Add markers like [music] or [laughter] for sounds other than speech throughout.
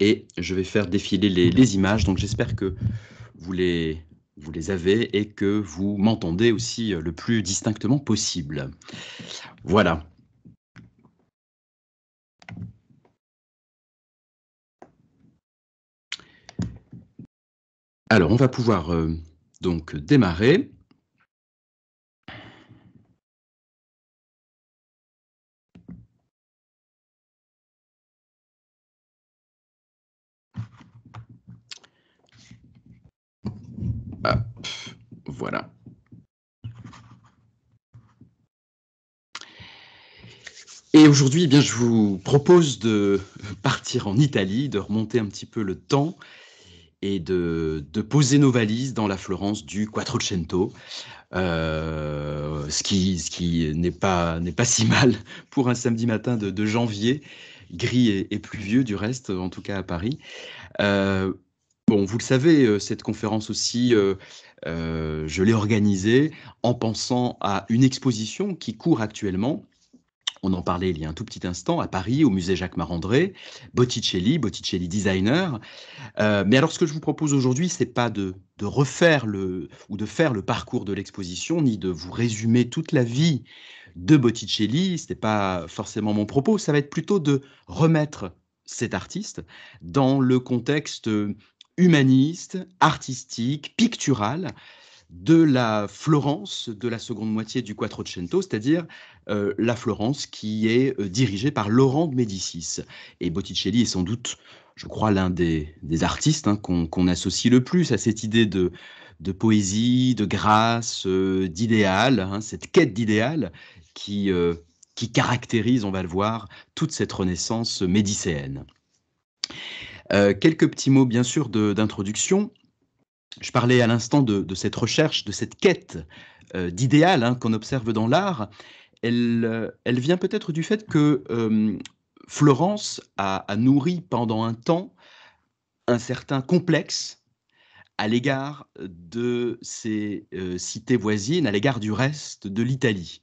et je vais faire défiler les, images. Donc j'espère que vous les, vous les avez et que vous m'entendez aussi euh, le plus distinctement possible. Voilà. Alors on va pouvoir euh, donc démarrer. Voilà. Et aujourd'hui, eh bien, je vous propose de [laughs] partir en Italie, de remonter un petit peu le temps et de, poser nos valises dans la Florence du Quattrocento, euh, ce qui, ce qui n'est pas, n'est pas si mal [laughs] pour un samedi matin de, janvier, gris et, pluvieux du reste, en tout cas à Paris. Euh, Bon, vous le savez, euh, cette conférence aussi, euh, euh, je l'ai organisée en pensant à une exposition qui court actuellement. On en parlait il y a un tout petit instant à Paris, au musée Jacques Marandré, Botticelli, Botticelli designer. mais alors, ce que je vous propose aujourd'hui, c'est pas de, de, refaire le ou de faire le parcours de l'exposition, ni de vous résumer toute la vie de Botticelli. Ce n'est pas forcément mon propos. Ça va être plutôt de remettre cet artiste dans le contexte humaniste, artistique, picturale de la Florence de la seconde moitié du Quattrocento, c'est-à-dire euh, la Florence qui est euh, dirigée par Laurent de Médicis. Et Botticelli est sans doute, je crois, l'un des, artistes hein, qu'on associe le plus à cette idée de, de poésie, de grâce, euh, d'idéal, hein, cette quête d'idéal qui, qui caractérise, on va le voir, toute cette renaissance médicéenne. Euh, quelques petits mots, bien sûr, d'introduction. Je parlais à l'instant de, cette recherche, de cette quête euh, d'idéal hein, qu'on observe dans l'art. Elle, euh, elle, vient peut-être du fait que Florence a, nourri pendant un temps un certain complexe à l'égard de ses cités voisines, à l'égard du reste de l'Italie.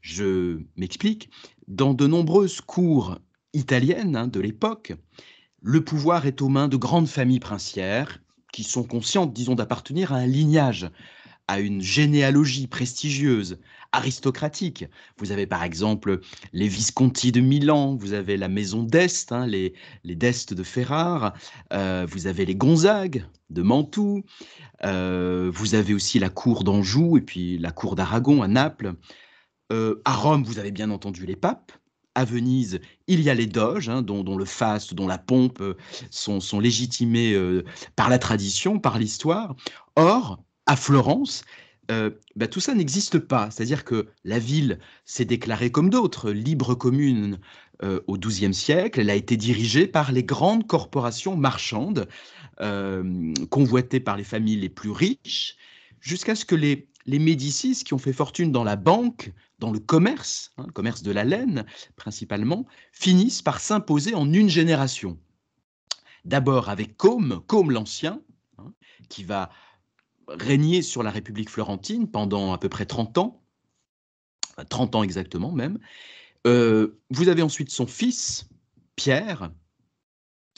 Je m'explique. Dans de nombreuses cours italiennes hein, de l'époque, le pouvoir est aux mains de grandes familles princières qui sont conscientes, disons, d'appartenir à un lignage, à une généalogie prestigieuse, aristocratique. Vous avez par exemple les Visconti de Milan, vous avez la maison d'Est, hein, les, les d'Est de Ferrare, euh, vous avez les Gonzagues de Mantoue, euh, vous avez aussi la cour d'Anjou et puis la cour d'Aragon à Naples. Euh, à Rome, vous avez bien entendu les papes, à Venise, il y a les doges, hein, dont, le faste, dont la pompe euh, sont, légitimés euh, par la tradition, par l'histoire. Or, à Florence, euh, bah, tout ça n'existe pas. C'est-à-dire que la ville s'est déclarée comme d'autres, libre commune au XIIe siècle. Elle a été dirigée par les grandes corporations marchandes, convoitées par les familles les plus riches, jusqu'à ce que les les Médicis qui ont fait fortune dans la banque, dans le commerce, hein, le commerce de la laine principalement, finissent par s'imposer en une génération. D'abord avec Côme, Côme l'Ancien, hein, qui va régner sur la République florentine pendant à peu près 30 ans, 30 ans exactement même. Euh, vous avez ensuite son fils, Pierre,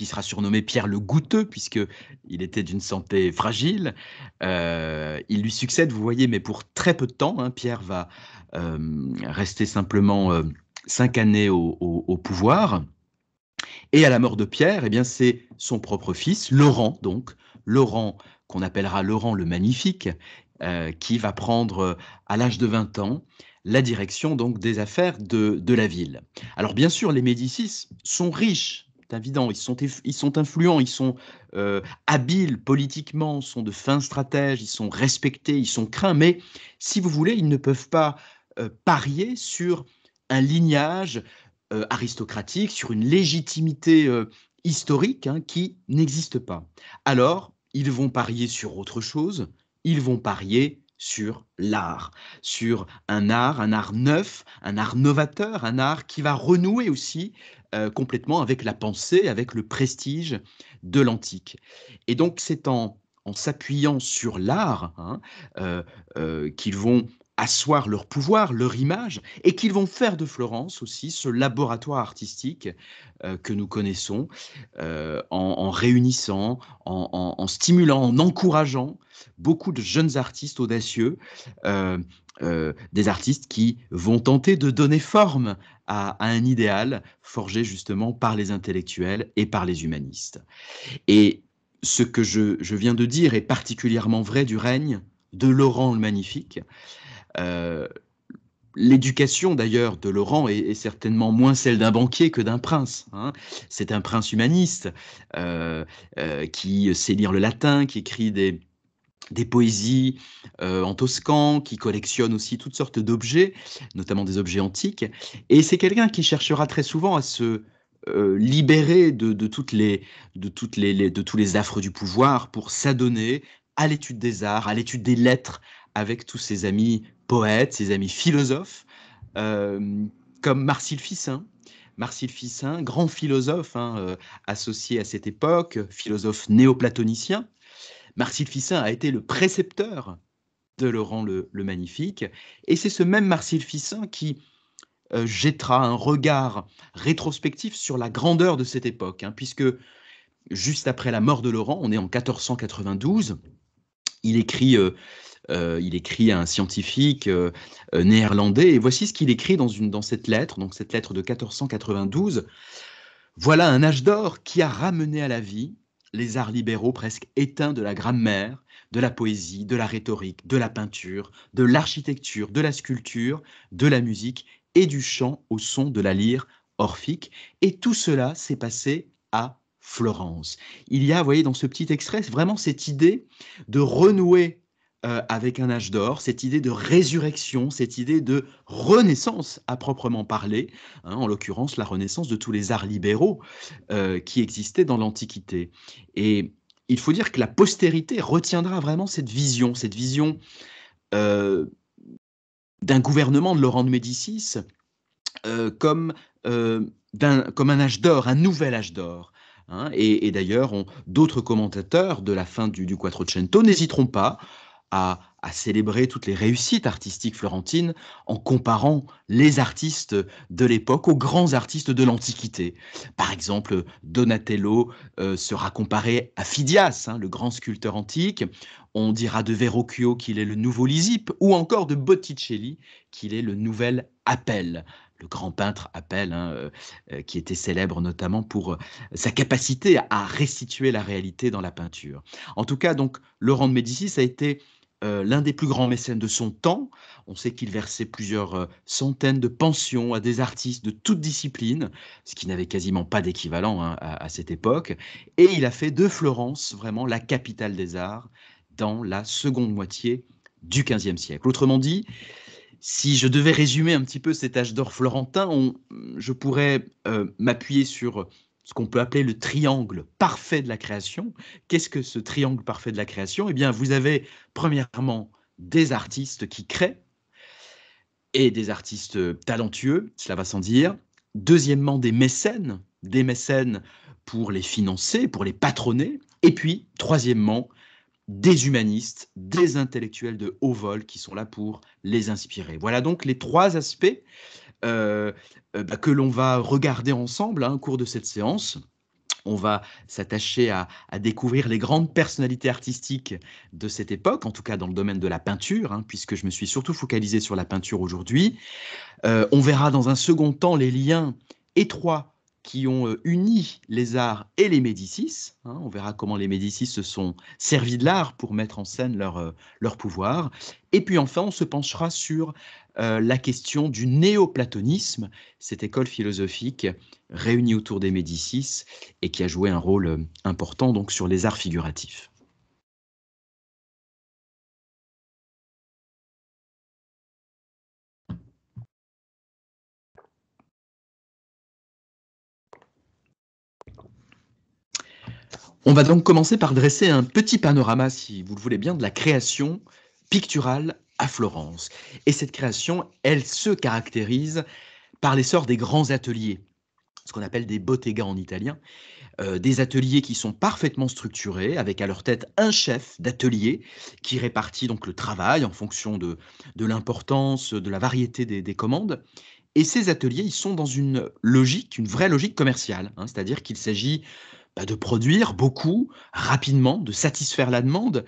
qui sera surnommé Pierre le Goûteux, puisqu'il était d'une santé fragile. Euh, il lui succède, vous voyez, mais pour très peu de temps. Hein. Pierre va euh, rester simplement euh, cinq années au, pouvoir. Et à la mort de Pierre, et eh bien, c'est son propre fils, Laurent, donc, Laurent, qu'on appellera Laurent le Magnifique, qui va prendre à l'âge de 20 ans la direction donc des affaires de, de la ville. Alors bien sûr, les Médicis sont riches c'est Ils sont, ils sont influents, ils sont euh, habiles politiquement, sont de fins stratèges, ils sont respectés, ils sont craints. Mais si vous voulez, ils ne peuvent pas euh, parier sur un lignage euh, aristocratique, sur une légitimité historique hein, qui n'existe pas. Alors, ils vont parier sur autre chose. Ils vont parier sur l'art, sur un art, un art neuf, un art novateur, un art qui va renouer aussi euh, complètement avec la pensée, avec le prestige de l'antique. Et donc c'est en, en s'appuyant sur l'art hein, euh, euh, qu'ils vont asseoir leur pouvoir, leur image, et qu'ils vont faire de Florence aussi ce laboratoire artistique euh, que nous connaissons, euh, en, réunissant, en, stimulant, en encourageant beaucoup de jeunes artistes audacieux, euh, des artistes qui vont tenter de donner forme à, un idéal forgé justement par les intellectuels et par les humanistes. Et ce que je viens de dire est particulièrement vrai du règne de Laurent le Magnifique, euh, l'éducation d'ailleurs de Laurent est, certainement moins celle d'un banquier que d'un prince. Hein. C'est un prince humaniste euh, euh, qui sait lire le latin, qui écrit des, des poésies en toscan, qui collectionne aussi toutes sortes d'objets, notamment des objets antiques. Et c'est quelqu'un qui cherchera très souvent à se libérer de, toutes les, de, toutes de tous les affres du pouvoir pour s'adonner à l'étude des arts, à l'étude des lettres, avec tous ses amis poètes, ses amis philosophes, euh, comme Marcille Fissin. Marcille Fissin, grand philosophe hein, euh, associé à cette époque, philosophe néoplatonicien. Marcille Fissin a été le précepteur de Laurent le, Magnifique, et c'est ce même Marcille Fissin qui euh, jettera un regard rétrospectif sur la grandeur de cette époque, hein, puisque juste après la mort de Laurent, on est en 1492, il écrit euh, il écrit à un scientifique euh, euh, néerlandais, et voici ce qu'il écrit dans, cette lettre, donc cette lettre de 1492. Voilà un âge d'or qui a ramené à la vie les arts libéraux presque éteints de la grammaire, de la poésie, de la rhétorique, de la peinture, de l'architecture, de la sculpture, de la musique et du chant au son de la lyre orphique. Et tout cela s'est passé à Florence. Il y a, vous voyez, dans ce petit extrait, vraiment cette idée de renouer euh, avec un âge d'or, cette idée de résurrection, cette idée de renaissance à proprement parler, hein, en l'occurrence la renaissance de tous les arts libéraux euh, qui existaient dans l'Antiquité. Et il faut dire que la postérité retiendra vraiment cette vision, cette vision euh, d'un gouvernement de Laurent de Médicis comme, un, comme un âge d'or, un nouvel âge d'or. Hein. et, d'ailleurs, d'autres commentateurs de la fin du, du Quattrocento n'hésiteront pas à, célébrer toutes les réussites artistiques florentines en comparant les artistes de l'époque aux grands artistes de l'Antiquité. Par exemple, Donatello euh, sera comparé à Phidias, hein, le grand sculpteur antique. On dira de Verrocchio qu'il est le nouveau Lisippe, ou encore de Botticelli qu'il est le nouvel Appel le grand peintre Appel, hein, euh, euh, qui était célèbre notamment pour sa capacité à restituer la réalité dans la peinture. En tout cas, donc, Laurent de Médicis a été euh, l'un des plus grands mécènes de son temps. On sait qu'il versait plusieurs euh, centaines de pensions à des artistes de toutes disciplines, ce qui n'avait quasiment pas d'équivalent hein, à, cette époque. Et il a fait de Florence vraiment la capitale des arts dans la seconde moitié du XVe siècle. Autrement dit, si je devais résumer un petit peu cet âge d'or florentin, je pourrais euh, m'appuyer sur ce qu'on peut appeler le triangle parfait de la création. Qu'est-ce que ce triangle parfait de la création Eh bien, vous avez premièrement des artistes qui créent et des artistes talentueux, cela va sans dire. Deuxièmement, des mécènes, des mécènes pour les financer, pour les patronner. Et puis, troisièmement, des humanistes, des intellectuels de haut vol qui sont là pour les inspirer. Voilà donc les trois aspects euh, euh, bah, que l'on va regarder ensemble hein, au cours de cette séance. On va s'attacher à, découvrir les grandes personnalités artistiques de cette époque, en tout cas dans le domaine de la peinture, hein, puisque je me suis surtout focalisé sur la peinture aujourd'hui. Euh, on verra dans un second temps les liens étroits qui ont euh, uni les arts et les Médicis. Hein. on verra comment les Médicis se sont servis de l'art pour mettre en scène leur, leur pouvoir. Et puis enfin, on se penchera sur euh, la question du néoplatonisme, cette école philosophique réunie autour des Médicis et qui a joué un rôle euh, important donc sur les arts figuratifs. On va donc commencer par dresser un petit panorama, si vous le voulez bien, de la création picturale Florence. Et cette création, elle se caractérise par l'essor des grands ateliers, ce qu'on appelle des bottegas en italien, euh, des ateliers qui sont parfaitement structurés, avec à leur tête un chef d'atelier qui répartit donc le travail en fonction de, de l'importance, de la variété des, commandes. Et ces ateliers, ils sont dans une logique, une vraie logique commerciale, hein, c'est-à-dire qu'il s'agit bah, de produire beaucoup, rapidement, de satisfaire la demande.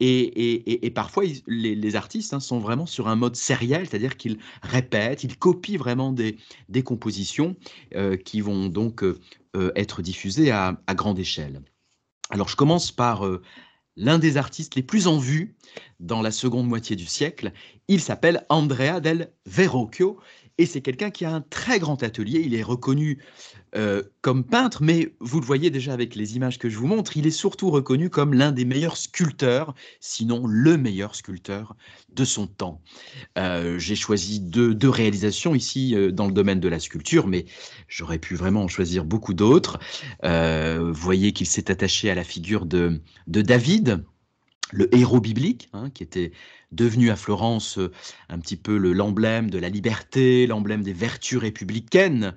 Et, parfois, les, artistes hein, sont vraiment sur un mode sériel, c'est-à-dire qu'ils répètent, ils copient vraiment des, des compositions euh, qui vont donc euh, euh, être diffusées à, grande échelle. Alors, je commence par l'un des artistes les plus en vue dans la seconde moitié du siècle. Il s'appelle Andrea del Verrocchio et c'est quelqu'un qui a un très grand atelier. Il est reconnu euh, comme peintre, mais vous le voyez déjà avec les images que je vous montre, il est surtout reconnu comme l'un des meilleurs sculpteurs, sinon le meilleur sculpteur de son temps. Euh, j'ai choisi deux, réalisations ici euh, dans le domaine de la sculpture, mais j'aurais pu vraiment en choisir beaucoup d'autres. vous voyez qu'il s'est attaché à la figure de David, le héros biblique, hein, qui était devenu à Florence euh, un petit peu l'emblème de la liberté, l'emblème des vertus républicaines.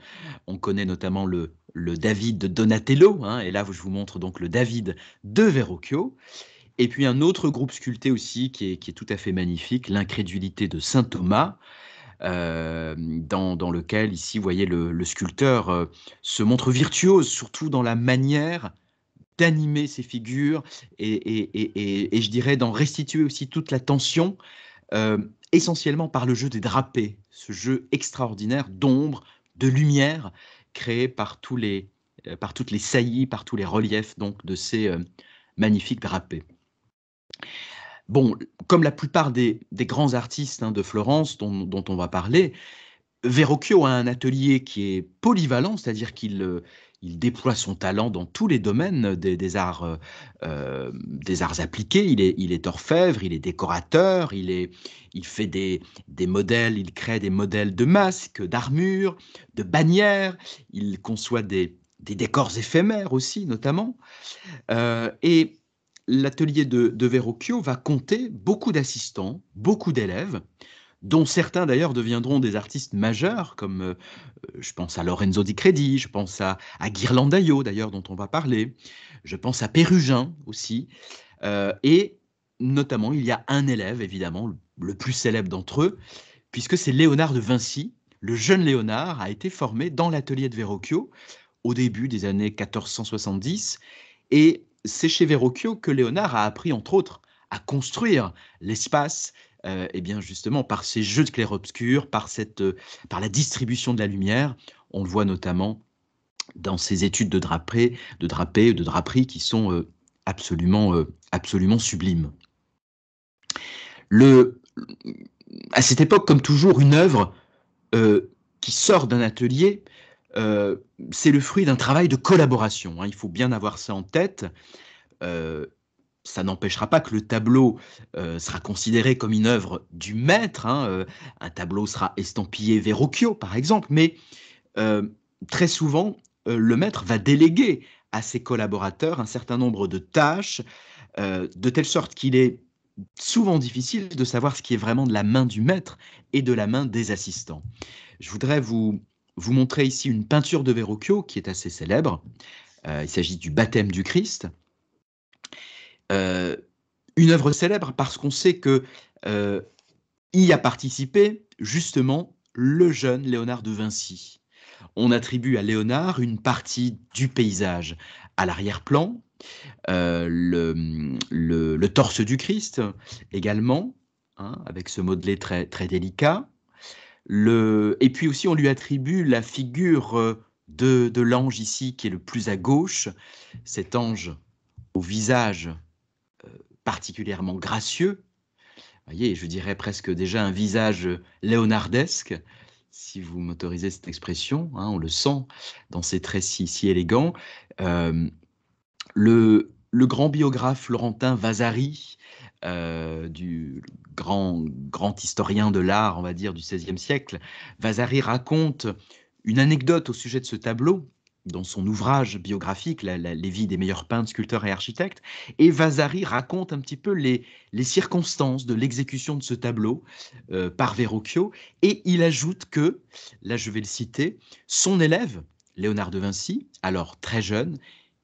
On connaît notamment le, David de Donatello, hein, et là je vous montre donc le David de Verrocchio. Et puis un autre groupe sculpté aussi qui est, tout à fait magnifique, l'incrédulité de Saint Thomas, euh, dans, lequel ici, vous voyez, le, sculpteur euh, se montre virtuose, surtout dans la manière d'animer ces figures et, je dirais d'en restituer aussi toute la tension, euh, essentiellement par le jeu des drapés, ce jeu extraordinaire d'ombre, de lumière, créé par, tous les, euh, par toutes les saillies, par tous les reliefs donc de ces euh, magnifiques drapés. Bon, comme la plupart des, grands artistes hein, de Florence dont, dont, on va parler, Verrocchio a un atelier qui est polyvalent, c'est-à-dire qu'il il déploie son talent dans tous les domaines des, arts, euh, euh, des arts appliqués. Il est, orfèvre, il est décorateur, il, fait des, modèles, il crée des modèles de masques, d'armures, de bannières, il conçoit des, décors éphémères aussi, notamment. Euh, et l'atelier de, de Verrocchio va compter beaucoup d'assistants, beaucoup d'élèves, dont certains d'ailleurs deviendront des artistes majeurs, comme euh, je pense à Lorenzo Di Credi, je pense à, à Ghirlandaio d'ailleurs dont on va parler, je pense à Pérugin aussi, euh, et notamment il y a un élève évidemment, le, le plus célèbre d'entre eux, puisque c'est Léonard de Vinci. Le jeune Léonard a été formé dans l'atelier de Verrocchio au début des années 1470, et c'est chez Verrocchio que Léonard a appris entre autres à construire l'espace, et euh, eh bien justement par ces jeux de clair-obscur, par, euh, par la distribution de la lumière. On le voit notamment dans ces études de drapé, de drapé, de draperie qui sont euh, absolument, absolument sublimes. Le, à cette époque, comme toujours, une œuvre qui sort d'un atelier, c'est le fruit d'un travail de collaboration. Hein. il faut bien avoir ça en tête ça n'empêchera pas que le tableau euh, sera considéré comme une œuvre du maître. Hein, euh, un tableau sera estampillé Verrocchio, par exemple, mais euh, très souvent, le maître va déléguer à ses collaborateurs un certain nombre de tâches, de telle sorte qu'il est souvent difficile de savoir ce qui est vraiment de la main du maître et de la main des assistants. Je voudrais vous, vous montrer ici une peinture de Verrocchio qui est assez célèbre. il s'agit du baptême du Christ. Euh, une œuvre célèbre parce qu'on sait que euh, y a participé justement le jeune Léonard de Vinci. On attribue à Léonard une partie du paysage, à l'arrière-plan, euh, le, le, torse du Christ également, hein, avec ce modelé très, très délicat. Le, et puis aussi, on lui attribue la figure de, de l'ange ici, qui est le plus à gauche, cet ange au visage particulièrement gracieux. Voyez, je dirais presque déjà un visage léonardesque, si vous m'autorisez cette expression. Hein, on le sent dans ces traits si, élégants. Euh, le, grand biographe Laurentin Vasari, euh, du grand, grand historien de l'art, on va dire, du XVIe siècle, Vasari raconte une anecdote au sujet de ce tableau dans son ouvrage biographique, Les vies des meilleurs peintres, sculpteurs et architectes. Et Vasari raconte un petit peu les, circonstances de l'exécution de ce tableau euh, par Verrocchio. Et il ajoute que, là je vais le citer, son élève, Léonard de Vinci, alors très jeune,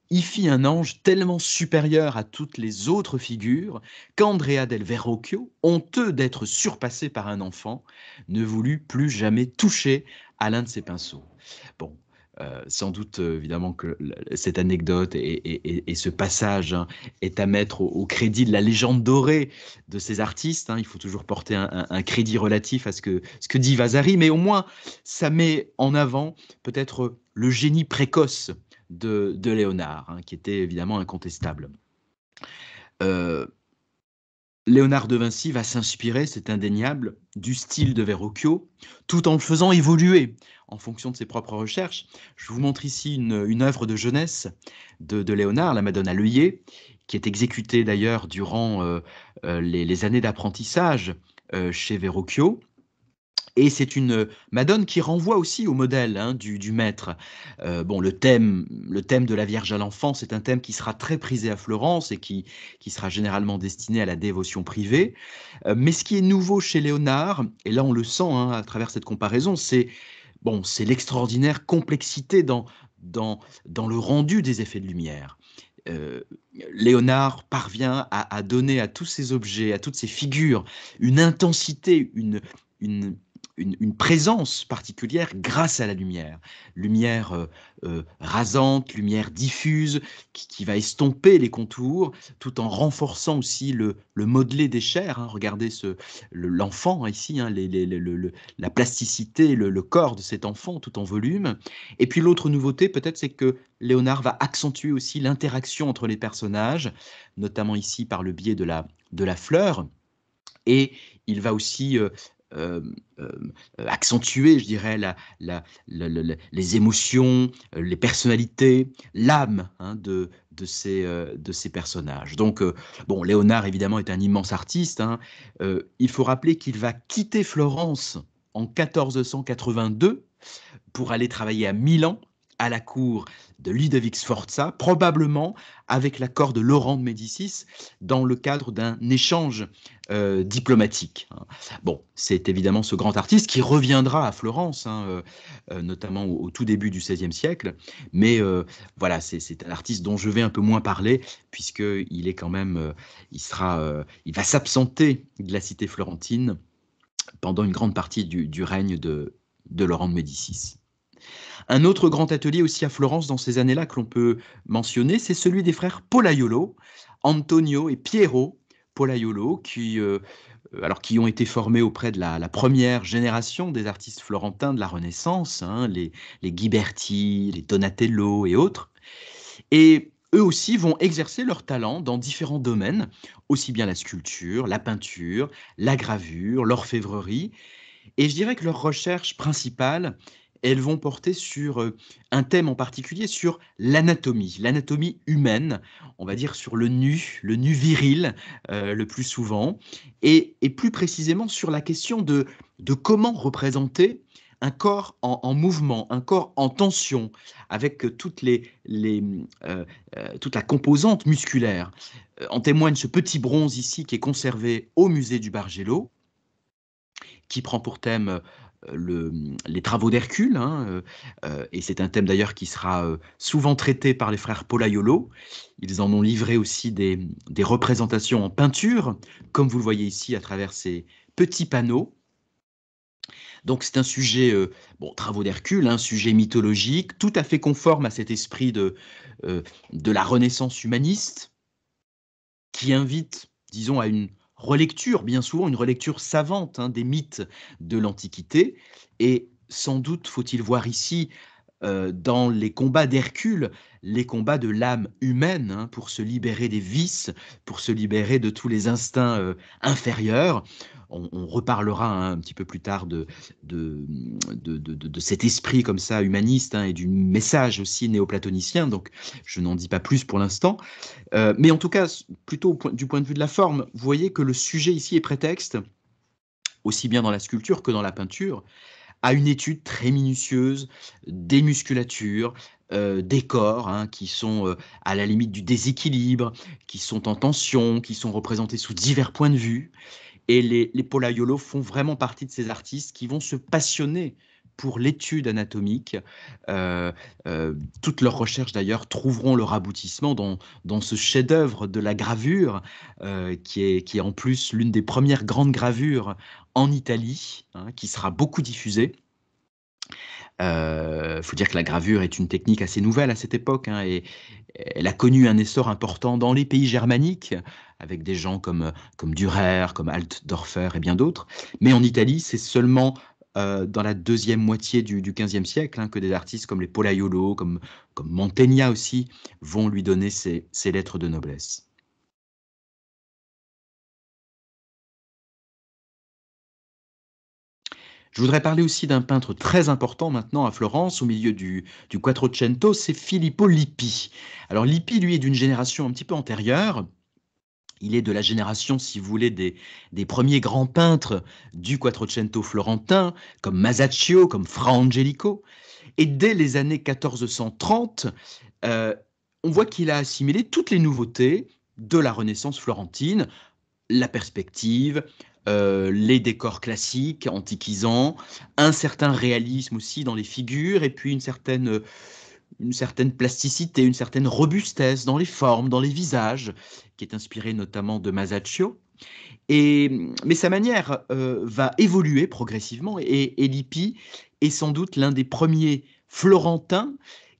y fit un ange tellement supérieur à toutes les autres figures qu'Andrea del Verrocchio, honteux d'être surpassé par un enfant, ne voulut plus jamais toucher à l'un de ses pinceaux. Bon, euh, sans doute, euh, évidemment, que cette anecdote et, ce passage hein, est à mettre au, crédit de la légende dorée de ces artistes. Hein. Il faut toujours porter un, crédit relatif à ce que, dit Vasari, mais au moins, ça met en avant peut-être le génie précoce de, Léonard, hein, qui était évidemment incontestable. Euh, Léonard de Vinci va s'inspirer, c'est indéniable, du style de Verrocchio, tout en le faisant évoluer, en fonction de ses propres recherches. Je vous montre ici une, œuvre de jeunesse de, Léonard, la Madone à l'œillet, qui est exécutée d'ailleurs durant euh, euh, les, années d'apprentissage euh, chez Verrocchio. Et c'est une Madone qui renvoie aussi au modèle hein, du, maître. bon, le thème, le thème de la Vierge à l'enfant, c'est un thème qui sera très prisé à Florence et qui, sera généralement destiné à la dévotion privée. mais ce qui est nouveau chez Léonard, et là on le sent hein, à travers cette comparaison, c'est bon, c'est l'extraordinaire complexité dans, dans, dans le rendu des effets de lumière. Euh, Léonard parvient à, donner à tous ces objets, à toutes ces figures, une intensité, une, une, une, présence particulière grâce à la lumière. Lumière euh, euh, rasante, lumière diffuse, qui, qui, va estomper les contours, tout en renforçant aussi le, le modelé des chairs. Hein. Regardez ce, l'enfant ici, hein, les, la plasticité, le, corps de cet enfant tout en volume. Et puis l'autre nouveauté peut-être, c'est que Léonard va accentuer aussi l'interaction entre les personnages, notamment ici par le biais de la, de la fleur. Et il va aussi euh, euh, euh, accentuer, je dirais, les émotions, euh, les personnalités, l'âme hein, de, ces, personnages. Donc, bon, Léonard, évidemment, est un immense artiste. Hein. il faut rappeler qu'il va quitter Florence en 1482 pour aller travailler à Milan à la cour de Ludovic Sforza, probablement avec l'accord de Laurent de Médicis dans le cadre d'un échange euh, diplomatique. Hein. Bon, c'est évidemment ce grand artiste qui reviendra à Florence, hein, euh, euh, notamment au, tout début du XVIe siècle, mais voilà, c'est un artiste dont je vais un peu moins parler, puisqu'il est quand même, il, sera, il va s'absenter de la cité florentine pendant une grande partie du, règne de, de Laurent de Médicis. Un autre grand atelier aussi à Florence dans ces années-là que l'on peut mentionner, c'est celui des frères Polaiolo, Antonio et Piero Polaiolo, qui, euh, alors, qui ont été formés auprès de la, première génération des artistes florentins de la Renaissance, hein, les, les Ghiberti, les Donatello et autres. Et eux aussi vont exercer leur talent dans différents domaines, aussi bien la sculpture, la peinture, la gravure, l'orfèvrerie. Et je dirais que leur recherche principale elles vont porter sur euh, un thème en particulier, sur l'anatomie, l'anatomie humaine, on va dire sur le nu, le nu viril euh, le plus souvent, et, plus précisément sur la question de, comment représenter un corps en, mouvement, un corps en tension, avec euh, toute la composante musculaire. En témoigne ce petit bronze ici qui est conservé au musée du Bargello, qui prend pour thème les travaux d'Hercule, hein, euh, euh, et c'est un thème d'ailleurs qui sera euh, souvent traité par les frères Polaiolo. Ils en ont livré aussi des, représentations en peinture, comme vous le voyez ici à travers ces petits panneaux. Donc c'est un sujet, bon, travaux d'Hercule, un hein, sujet mythologique, tout à fait conforme à cet esprit de la Renaissance humaniste, qui invite, disons, à une, relecture, bien souvent une relecture savante hein, des mythes de l'Antiquité. Et sans doute faut-il voir ici euh, dans les combats d'Hercule, les combats de l'âme humaine, hein, pour se libérer des vices, pour se libérer de tous les instincts euh, inférieurs. On, reparlera hein, un petit peu plus tard de, de, cet esprit comme ça humaniste hein, et du message aussi néoplatonicien, donc je n'en dis pas plus pour l'instant. Euh, mais en tout cas, plutôt du point de vue de la forme, vous voyez que le sujet ici est prétexte, aussi bien dans la sculpture que dans la peinture à une étude très minutieuse des musculatures, euh, des corps hein, qui sont euh, à la limite du déséquilibre, qui sont en tension, qui sont représentés sous divers points de vue. Et les, les font vraiment partie de ces artistes qui vont se passionner pour l'étude anatomique. Euh, euh, toutes leurs recherches, d'ailleurs, trouveront leur aboutissement dans, ce chef-d'œuvre de la gravure, euh, qui, est, qui est en plus l'une des premières grandes gravures en Italie, hein, qui sera beaucoup diffusée. Il faut dire que la gravure est une technique assez nouvelle à cette époque hein, et, elle a connu un essor important dans les pays germaniques, avec des gens comme, comme Dürer, comme Altdorfer et bien d'autres. Mais en Italie, c'est seulement euh, dans la deuxième moitié du, XVe siècle, hein, que des artistes comme les Polaiolo, comme, comme Mantegna aussi, vont lui donner ces lettres de noblesse. Je voudrais parler aussi d'un peintre très important maintenant à Florence, au milieu du, du Quattrocento, c'est Filippo Lippi. Alors Lippi, lui, est d'une génération un petit peu antérieure, il est de la génération, si vous voulez, des, premiers grands peintres du Quattrocento florentin, comme Masaccio, comme Fra Angelico. Et dès les années 1430, euh, on voit qu'il a assimilé toutes les nouveautés de la Renaissance florentine, la perspective, euh, les décors classiques, antiquisants, un certain réalisme aussi dans les figures, et puis une certaine euh, une certaine plasticité, une certaine robustesse dans les formes, dans les visages, qui est inspirée notamment de Masaccio. Et, mais sa manière euh, va évoluer progressivement et, et Lippi est sans doute l'un des premiers Florentins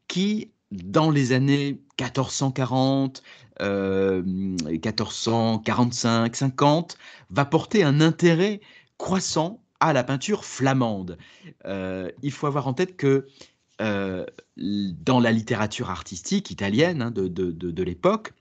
qui, dans les années 1440, 1445, 50, va porter un intérêt croissant à la peinture flamande. Euh, il faut avoir en tête que euh, dans la littérature artistique italienne hein, de, l'époque,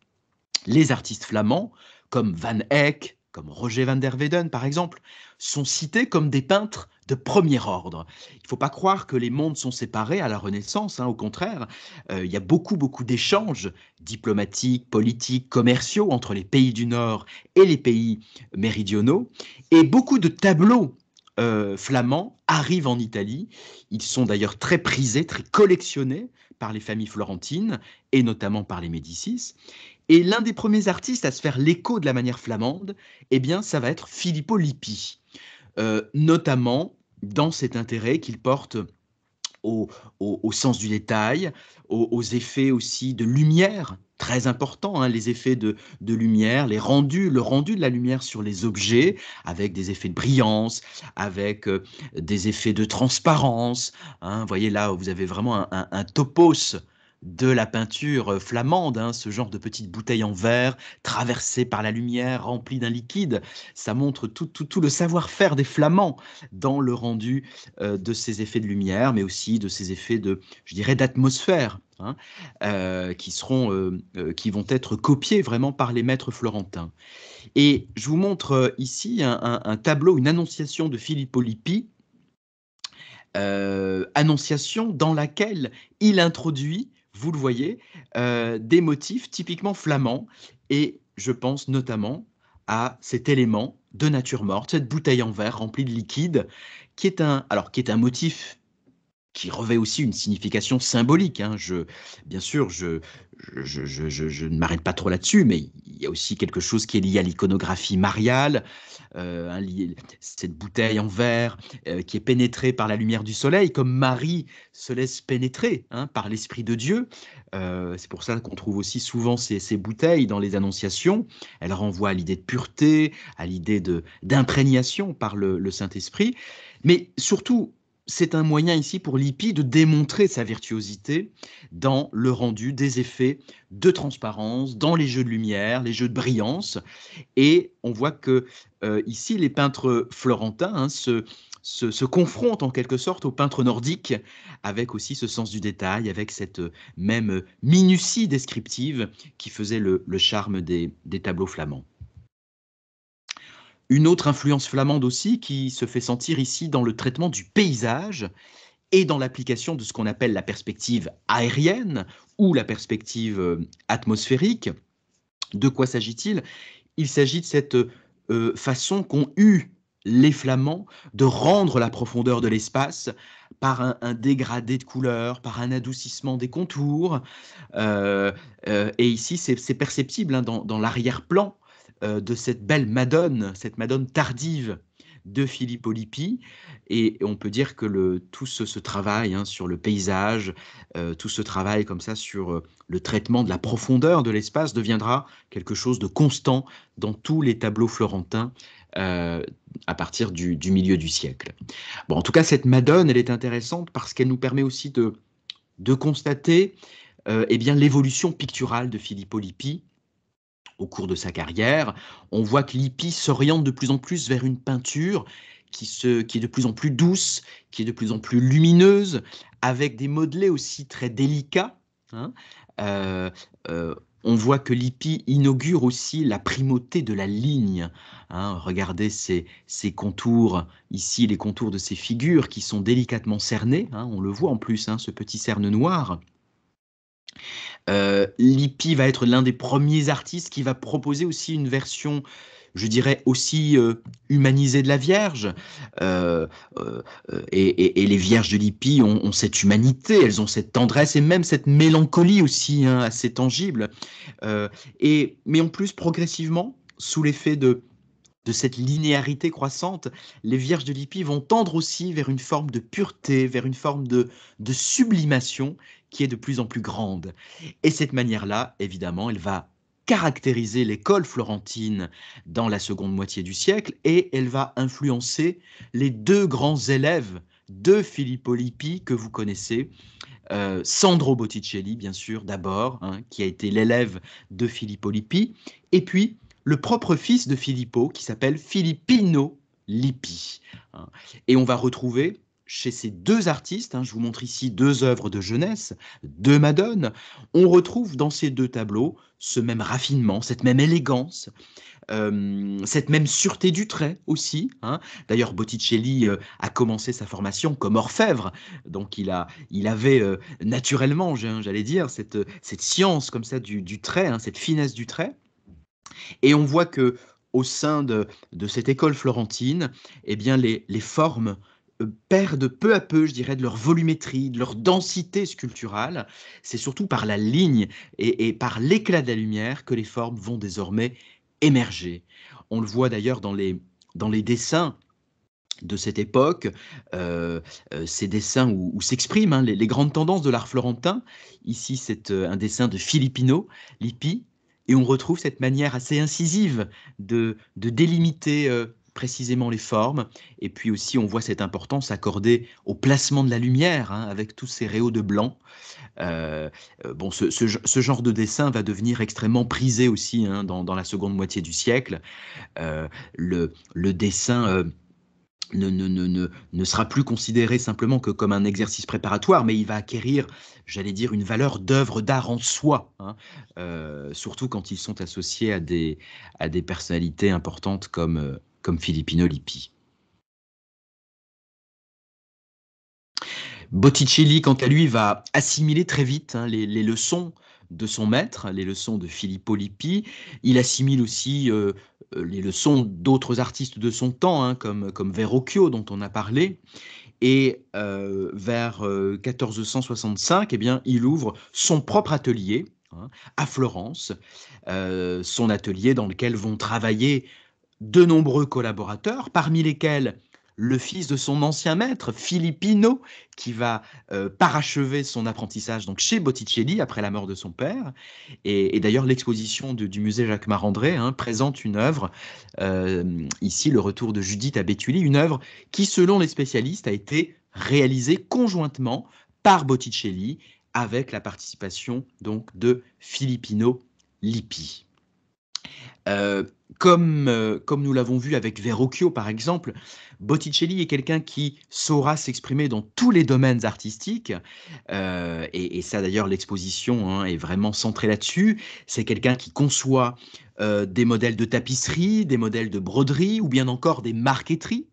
les artistes flamands, comme Van Eyck, comme Roger van der Weyden par exemple, sont cités comme des peintres de premier ordre. Il ne faut pas croire que les mondes sont séparés à la Renaissance, hein, au contraire, euh, il y a beaucoup, beaucoup d'échanges diplomatiques, politiques, commerciaux entre les pays du Nord et les pays méridionaux, et beaucoup de tableaux euh, flamands arrivent en Italie. Ils sont d'ailleurs très prisés, très collectionnés par les familles florentines et notamment par les Médicis. Et l'un des premiers artistes à se faire l'écho de la manière flamande, eh bien, ça va être Filippo Lippi, euh, notamment dans cet intérêt qu'il porte au, sens du détail, aux, aux effets aussi de lumière très important, hein, les effets de, de, lumière, les rendus, le rendu de la lumière sur les objets, avec des effets de brillance, avec euh, des effets de transparence. Hein, voyez là, vous avez vraiment un, topos de la peinture euh, flamande, hein, ce genre de petite bouteille en verre traversée par la lumière, remplie d'un liquide. Ça montre tout, tout, le savoir-faire des Flamands dans le rendu euh, de ces effets de lumière, mais aussi de ces effets de, je dirais, d'atmosphère Hein, euh, qui, seront, euh, euh, qui vont être copiés vraiment par les maîtres florentins. Et je vous montre ici un, tableau, une annonciation de Filippo Lippi, annonciation dans laquelle il introduit, vous le voyez, des motifs typiquement flamands, et je pense notamment à cet élément de nature morte, cette bouteille en verre remplie de liquide, qui est un, alors, qui est un motif qui revêt aussi une signification symbolique. Hein. Je, bien sûr, je, je, ne m'arrête pas trop là-dessus, mais il y a aussi quelque chose qui est lié à l'iconographie mariale, euh, cette bouteille en verre euh, qui est pénétrée par la lumière du soleil, comme Marie se laisse pénétrer hein, par l'Esprit de Dieu. Euh, c'est pour ça qu'on trouve aussi souvent ces, bouteilles dans les annonciations. Elles renvoient à l'idée de pureté, à l'idée d'imprégnation par le Saint-Esprit. Mais surtout, c'est un moyen ici pour Lippi de démontrer sa virtuosité dans le rendu des effets de transparence, dans les jeux de lumière, les jeux de brillance. Et on voit que euh, ici, les peintres florentins hein, se, se, confrontent en quelque sorte aux peintres nordiques, avec aussi ce sens du détail, avec cette euh, même minutie descriptive qui faisait le, charme des tableaux flamands. Une autre influence flamande aussi qui se fait sentir ici dans le traitement du paysage et dans l'application de ce qu'on appelle la perspective aérienne ou la perspective euh, atmosphérique. De quoi s'agit-il Il, s'agit de cette euh, façon qu'ont eu les Flamands de rendre la profondeur de l'espace par un, dégradé de couleurs, par un adoucissement des contours. Euh, et ici, c'est perceptible hein, dans l'arrière-plan euh, de cette belle Madone, cette Madone tardive de Philippe Lippi, Et on peut dire que tout ce, travail hein, sur le paysage, euh, tout ce travail comme ça sur euh, le traitement de la profondeur de l'espace deviendra quelque chose de constant dans tous les tableaux florentins à partir du, milieu du siècle. en tout cas, cette Madone, elle est intéressante parce qu'elle nous permet aussi de, constater eh bien l'évolution picturale de Filippo Lippi au cours de sa carrière. On voit que Lippi s'oriente de plus en plus vers une peinture qui, est de plus en plus douce, qui est de plus en plus lumineuse, avec des modelés aussi très délicats. Hein. Euh, euh, on voit que Lippi inaugure aussi la primauté de la ligne. Hein. regardez ces, contours, ici les contours de ces figures qui sont délicatement cernées. Hein. on le voit en plus, ce petit cerne noir. Euh, Lippi va être l'un des premiers artistes qui va proposer aussi une version je dirais aussi euh, humanisée de la Vierge. Euh, et, les Vierges de Lippi ont, cette humanité, elles ont cette tendresse et même cette mélancolie aussi hein, assez tangible. et, mais en plus, progressivement, sous l'effet de, de cette linéarité croissante, les Vierges de Lippi vont tendre aussi vers une forme de pureté, vers une forme de, de sublimation qui est de plus en plus grande. Et cette manière-là, évidemment, elle va caractériser l'école florentine dans la seconde moitié du siècle et elle va influencer les deux grands élèves de Filippo Lippi que vous connaissez, euh, Sandro Botticelli bien sûr d'abord, hein, qui a été l'élève de Filippo Lippi, et puis le propre fils de Filippo qui s'appelle Filippino Lippi. Hein. Et on va retrouver chez ces deux artistes, hein, je vous montre ici deux œuvres de jeunesse, deux Madones, on retrouve dans ces deux tableaux ce même raffinement, cette même élégance, euh, cette même sûreté du trait aussi. Hein. D'ailleurs, Botticelli euh, a commencé sa formation comme orfèvre, donc il, a, il avait euh, naturellement, hein, j'allais dire, cette, cette science comme ça du, trait, cette finesse du trait. Et on voit que au sein de, cette école florentine, eh bien les formes euh, perdent peu à peu, je dirais, de leur volumétrie, de leur densité sculpturale. C'est surtout par la ligne et, par l'éclat de la lumière que les formes vont désormais émerger. On le voit d'ailleurs dans les, dans les dessins de cette époque, euh, euh, ces dessins où, s'expriment hein, les, grandes tendances de l'art florentin. Ici, c'est un dessin de Filippino, Lippi, et on retrouve cette manière assez incisive de, de délimiter précisément les formes. Et puis aussi, on voit cette importance accordée au placement de la lumière, hein, avec tous ces réaux de blanc. Euh, euh, bon, ce, ce, genre de dessin va devenir extrêmement prisé aussi hein, dans, dans, la seconde moitié du siècle. Euh, le, le, dessin... ne, ne, ne, ne, sera plus considéré simplement que comme un exercice préparatoire, mais il va acquérir, j'allais dire, une valeur d'œuvre d'art en soi, hein. surtout quand ils sont associés à des, à des personnalités importantes comme comme Filippino Lippi. Botticelli, quant à lui, va assimiler très vite hein, les, leçons de son maître, les leçons de Filippo Lippi. Il assimile aussi euh, euh, les leçons d'autres artistes de son temps, hein, comme, comme Verrocchio, dont on a parlé. Et euh, vers 1465, eh bien, il ouvre son propre atelier hein, à Florence, son atelier dans lequel vont travailler de nombreux collaborateurs, parmi lesquels le fils de son ancien maître, Filippino, qui va euh, parachever son apprentissage donc chez Botticelli après la mort de son père. Et, d'ailleurs, l'exposition du musée Jacques Marandré hein, présente une œuvre, euh, ici le retour de Judith à Béthulie, une œuvre qui, selon les spécialistes, a été réalisée conjointement par Botticelli avec la participation donc de Filippino Lippi. Euh, euh, comme, nous l'avons vu avec Verrocchio par exemple, Botticelli est quelqu'un qui saura s'exprimer dans tous les domaines artistiques, euh, et, ça d'ailleurs l'exposition hein, est vraiment centrée là-dessus. C'est quelqu'un qui conçoit des modèles de tapisserie, des modèles de broderie, ou bien encore des marqueteries.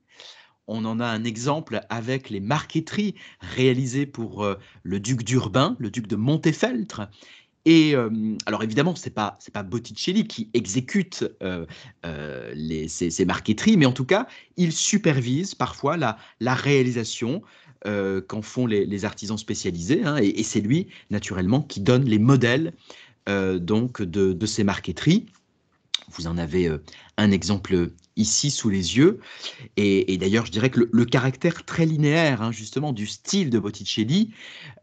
On en a un exemple avec les marqueteries réalisées pour le duc d'Urbain, le duc de Montefeltre, et euh, alors évidemment, c'est pas pas Botticelli qui exécute euh, euh, ces, marqueteries, mais en tout cas, il supervise parfois la, la réalisation qu'en font les, artisans spécialisés, hein, et, c'est lui naturellement qui donne les modèles donc de, de, ces marqueteries. Vous en avez un exemple ici sous les yeux. Et, d'ailleurs, je dirais que le, caractère très linéaire, hein, justement, du style de Botticelli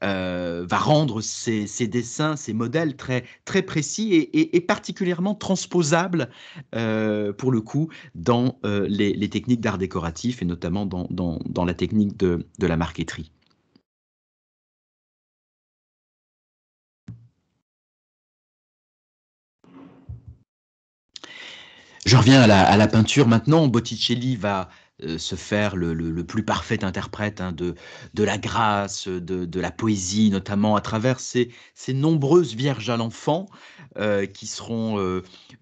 euh, va rendre ses, dessins, ses modèles très, très précis et, particulièrement transposables, euh, pour le coup, dans euh, les, techniques d'art décoratif et notamment dans, la technique de la marqueterie. Je reviens à la, peinture maintenant. Botticelli va euh, se faire le, plus parfait interprète hein, de, la grâce, de, la poésie, notamment à travers ces, nombreuses vierges à l'enfant euh, qui seront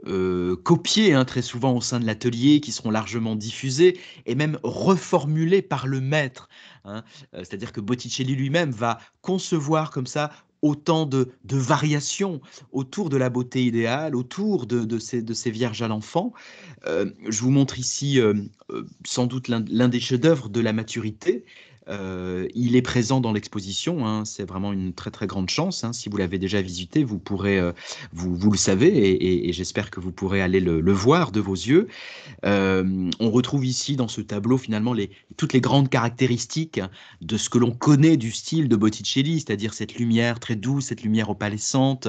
euh, copiées hein, très souvent au sein de l'atelier, qui seront largement diffusées et même reformulées par le maître. Hein. C'est-à-dire que Botticelli lui-même va concevoir comme ça autant de, variations autour de la beauté idéale, autour de, ces, vierges à l'enfant. Euh, je vous montre ici euh, euh, sans doute l'un des chefs-d'œuvre de la maturité, euh, il est présent dans l'exposition, hein. c'est vraiment une très très grande chance. Hein. Si vous l'avez déjà visité, vous pourrez, euh, vous, vous, le savez, et, j'espère que vous pourrez aller le, voir de vos yeux. Euh, on retrouve ici dans ce tableau finalement les, toutes les grandes caractéristiques hein, de ce que l'on connaît du style de Botticelli, c'est-à-dire cette lumière très douce, cette lumière opalescente,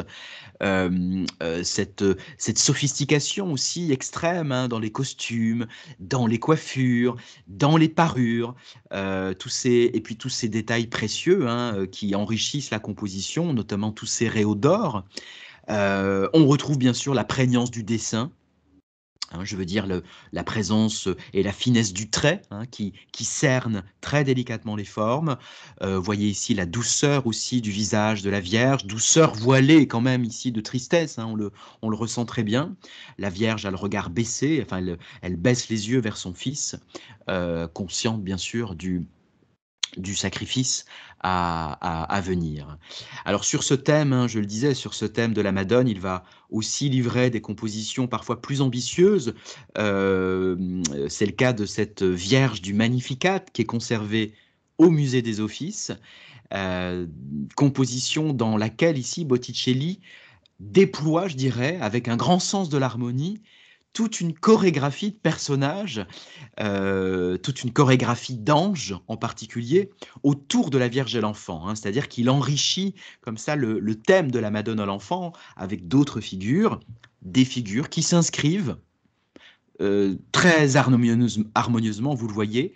cette, cette sophistication aussi extrême dans les costumes, dans les coiffures, dans les parures, tout ces et puis tous ces détails précieux hein, euh, qui enrichissent la composition, notamment tous ces réaux d'or. Euh, on retrouve bien sûr la prégnance du dessin, hein, je veux dire le, la présence et la finesse du trait hein, qui, qui, cerne très délicatement les formes. Euh, voyez ici la douceur aussi du visage de la Vierge, douceur voilée quand même ici de tristesse, on, le, on, le, ressent très bien. La Vierge a le regard baissé, enfin elle, baisse les yeux vers son fils, euh, consciente bien sûr du, du sacrifice à, venir. Alors sur ce thème, hein, je le disais, sur ce thème de la Madone, il va aussi livrer des compositions parfois plus ambitieuses. Euh, c'est le cas de cette Vierge du Magnificat qui est conservée au Musée des Offices, euh, composition dans laquelle ici Botticelli déploie, je dirais, avec un grand sens de l'harmonie, toute une chorégraphie de personnages, euh, toute une chorégraphie d'anges en particulier, autour de la Vierge et l'enfant. Hein. C'est-à-dire qu'il enrichit comme ça le, thème de la Madone à l'enfant avec d'autres figures, des figures qui s'inscrivent euh, très harmonieusement, vous le voyez,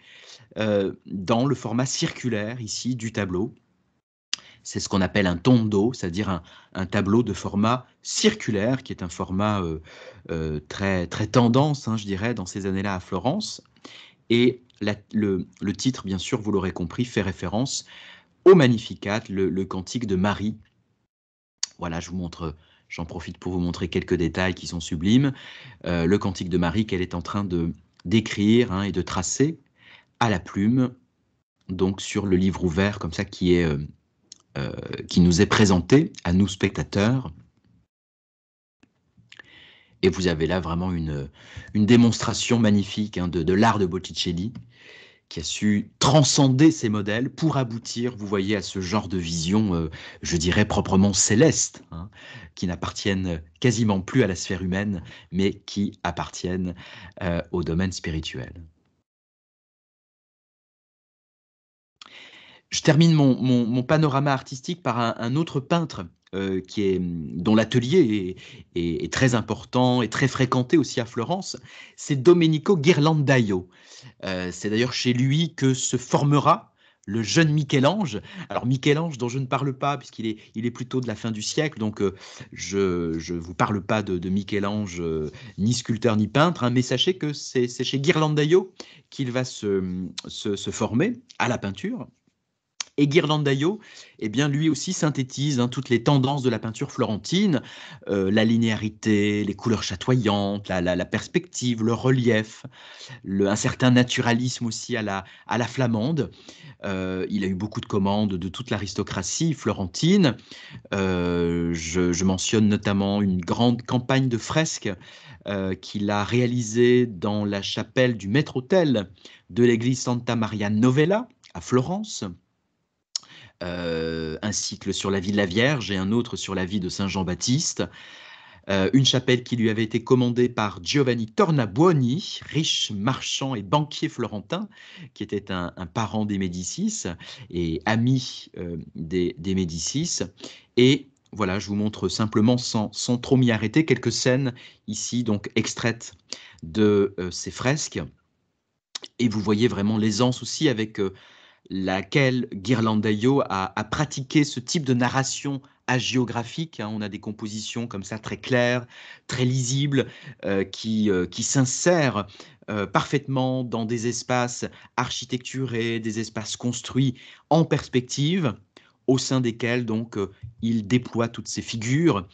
euh, dans le format circulaire ici du tableau c'est ce qu'on appelle un tondo, c'est-à-dire un, tableau de format circulaire, qui est un format euh, euh, très, très tendance, hein, je dirais, dans ces années-là à Florence. Et le, titre, bien sûr, vous l'aurez compris, fait référence au Magnificat, le, cantique de Marie. Voilà, je vous montre J'en profite pour vous montrer quelques détails qui sont sublimes. Euh, le cantique de Marie qu'elle est en train de d'écrire hein, et de tracer à la plume, donc sur le livre ouvert comme ça qui est euh, qui nous est présenté à nous spectateurs. Et vous avez là vraiment une, démonstration magnifique hein, de, l'art de Botticelli, qui a su transcender ses modèles pour aboutir, vous voyez, à ce genre de vision, euh, je dirais proprement céleste, hein, qui n'appartiennent quasiment plus à la sphère humaine, mais qui appartiennent euh, au domaine spirituel. Je termine mon, panorama artistique par un, autre peintre euh, qui est, dont l'atelier est, très important et très fréquenté aussi à Florence, c'est Domenico Ghirlandaio. Euh, c'est d'ailleurs chez lui que se formera le jeune Michel-Ange. Alors Michel-Ange dont je ne parle pas puisqu'il est, il est plutôt de la fin du siècle, donc euh, je ne vous parle pas de, de Michel-Ange, ni sculpteur ni peintre, hein, mais sachez que c'est chez Ghirlandaio qu'il va se, se, former à la peinture. Et Ghirlandaio, eh bien, lui aussi synthétise hein, toutes les tendances de la peinture florentine, euh, la linéarité, les couleurs chatoyantes, la, perspective, le relief, un certain naturalisme aussi à la, flamande. Euh, il a eu beaucoup de commandes de toute l'aristocratie florentine. Euh, je, je, mentionne notamment une grande campagne de fresques qu'il a réalisée dans la chapelle du maître-autel de l'église Santa Maria Novella à Florence. Euh, un cycle sur la vie de la Vierge et un autre sur la vie de Saint Jean-Baptiste. Euh, une chapelle qui lui avait été commandée par Giovanni Tornabuoni, riche marchand et banquier florentin, qui était un, parent des Médicis et ami euh, des, Médicis. Et voilà, je vous montre simplement, sans, trop m'y arrêter, quelques scènes ici, donc extraites de ces fresques. Et vous voyez vraiment l'aisance aussi avec laquelle Guirlandaio a, pratiqué ce type de narration hagiographique. Hein. On a des compositions comme ça très claires, très lisibles, euh, euh, qui, s'insèrent euh, parfaitement dans des espaces architecturés, des espaces construits en perspective, au sein desquels donc il déploie toutes ces figures,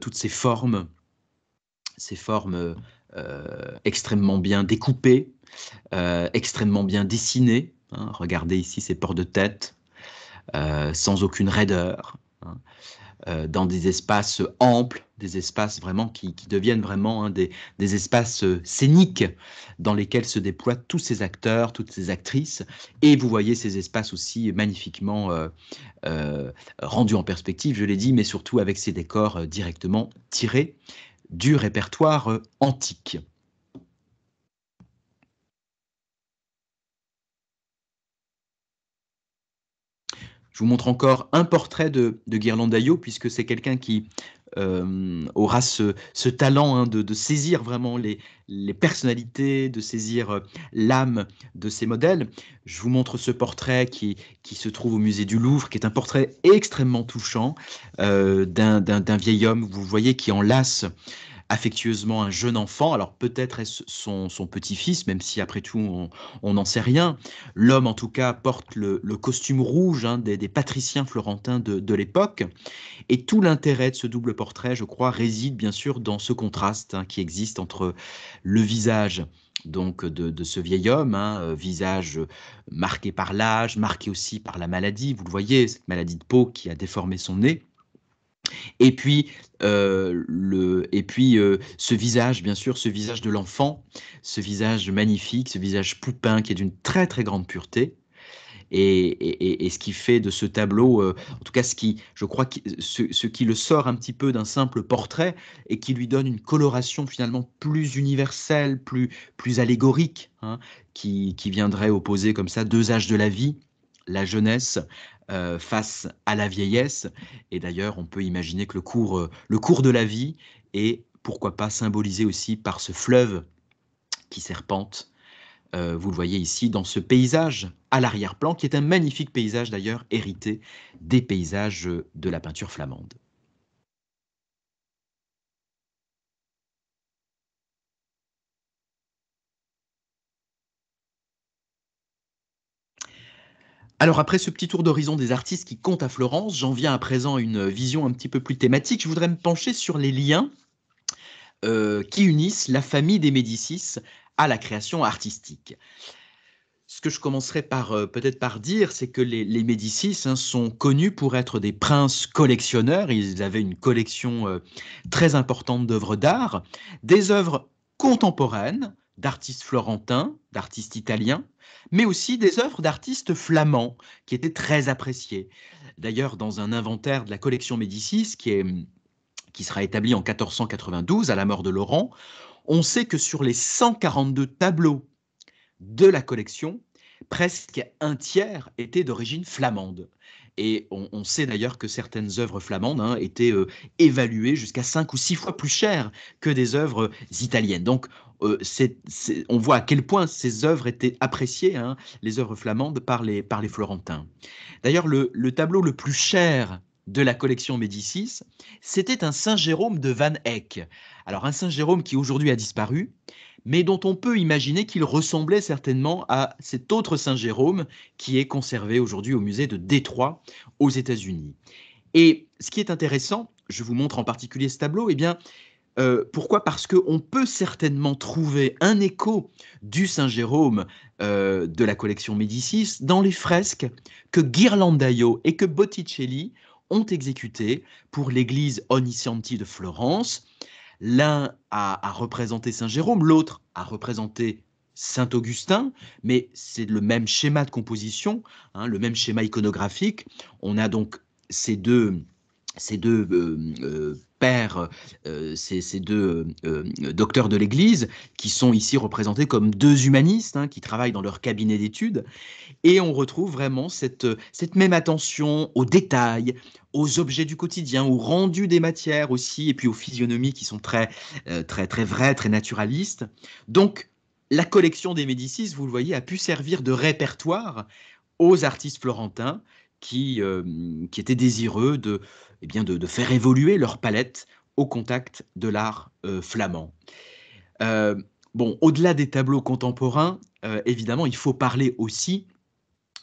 toutes ces formes, ces formes extrêmement bien découpées, extrêmement bien dessinées. Hein. regardez ici ces ports de tête, euh, sans aucune raideur, hein. euh, dans des espaces amples, des espaces vraiment qui, deviennent vraiment hein, des, espaces euh, scéniques dans lesquels se déploient tous ces acteurs, toutes ces actrices. Et vous voyez ces espaces aussi magnifiquement rendus en perspective, je l'ai dit, mais surtout avec ces décors directement tirés du répertoire antique. Je vous montre encore un portrait de, de Guirlandaio, puisque c'est quelqu'un qui euh, aura ce, talent hein, de, saisir vraiment les, personnalités, de saisir euh, l'âme de ses modèles. Je vous montre ce portrait qui, se trouve au musée du Louvre, qui est un portrait extrêmement touchant euh, d'un vieil homme, vous voyez, qui enlace affectueusement un jeune enfant, alors peut-être est-ce son, petit-fils, même si après tout on n'en sait rien. L'homme en tout cas porte le, costume rouge hein, des, patriciens florentins de, l'époque. Et tout l'intérêt de ce double portrait, je crois, réside bien sûr dans ce contraste hein, qui existe entre le visage donc de, ce vieil homme, hein, euh, visage marqué par l'âge, marqué aussi par la maladie. Vous le voyez, cette maladie de peau qui a déformé son nez. Et puis, euh, le, et puis euh, ce visage, bien sûr, ce visage de l'enfant, ce visage magnifique, ce visage poupin qui est d'une très très grande pureté. Et, et, ce qui fait de ce tableau, euh, en tout cas ce qui, je crois, ce, qui le sort un petit peu d'un simple portrait et qui lui donne une coloration finalement plus universelle, plus, plus allégorique, hein, qui, qui, viendrait opposer comme ça deux âges de la vie, la jeunesse euh, face à la vieillesse. Et d'ailleurs, on peut imaginer que le cours, euh, le cours de la vie est, pourquoi pas, symbolisé aussi par ce fleuve qui serpente. Euh, vous le voyez ici dans ce paysage à l'arrière-plan, qui est un magnifique paysage d'ailleurs hérité des paysages de la peinture flamande. Alors après ce petit tour d'horizon des artistes qui comptent à Florence, j'en viens à présent à une vision un petit peu plus thématique. Je voudrais me pencher sur les liens euh, qui unissent la famille des Médicis à la création artistique. Ce que je commencerai par euh, peut-être par dire, c'est que les, Médicis hein, sont connus pour être des princes collectionneurs. Ils avaient une collection euh, très importante d'œuvres d'art, des œuvres contemporaines d'artistes florentins, d'artistes italiens, mais aussi des œuvres d'artistes flamands qui étaient très appréciées. D'ailleurs, dans un inventaire de la collection Médicis, qui, sera établi en 1492 à la mort de Laurent, on sait que sur les 142 tableaux de la collection, presque un tiers étaient d'origine flamande. Et on, sait d'ailleurs que certaines œuvres flamandes hein, étaient euh, évaluées jusqu'à cinq ou six fois plus chères que des œuvres italiennes. Donc euh, on voit à quel point ces œuvres étaient appréciées, hein, les œuvres flamandes, par les, par les Florentins. D'ailleurs, le, le, tableau le plus cher de la collection Médicis, c'était un Saint Jérôme de Van Eyck. Alors un Saint Jérôme qui aujourd'hui a disparu, mais dont on peut imaginer qu'il ressemblait certainement à cet autre Saint Jérôme qui est conservé aujourd'hui au musée de Détroit aux États-Unis. Et ce qui est intéressant, je vous montre en particulier ce tableau, eh bien, euh, pourquoi Parce qu'on peut certainement trouver un écho du Saint Jérôme euh, de la collection Médicis dans les fresques que Ghirlandaio et que Botticelli ont exécutées pour l'église Onisanti de Florence. L'un a, représenté Saint Jérôme, l'autre a représenté Saint Augustin, mais c'est le même schéma de composition, hein, le même schéma iconographique. On a donc ces deux, ces deux euh, euh, pères, euh, ces, deux docteurs de l'Église, qui sont ici représentés comme deux humanistes, hein, qui travaillent dans leur cabinet d'études, et on retrouve vraiment cette, cette même attention aux détails, aux objets du quotidien, au rendu des matières aussi, et puis aux physionomies qui sont très, très, très vraies, très naturalistes. Donc, la collection des Médicis, vous le voyez, a pu servir de répertoire aux artistes florentins qui, qui étaient désireux de, eh de, faire évoluer leur palette au contact de l'art euh, flamand. Euh, bon, au-delà des tableaux contemporains, euh, évidemment, il faut parler aussi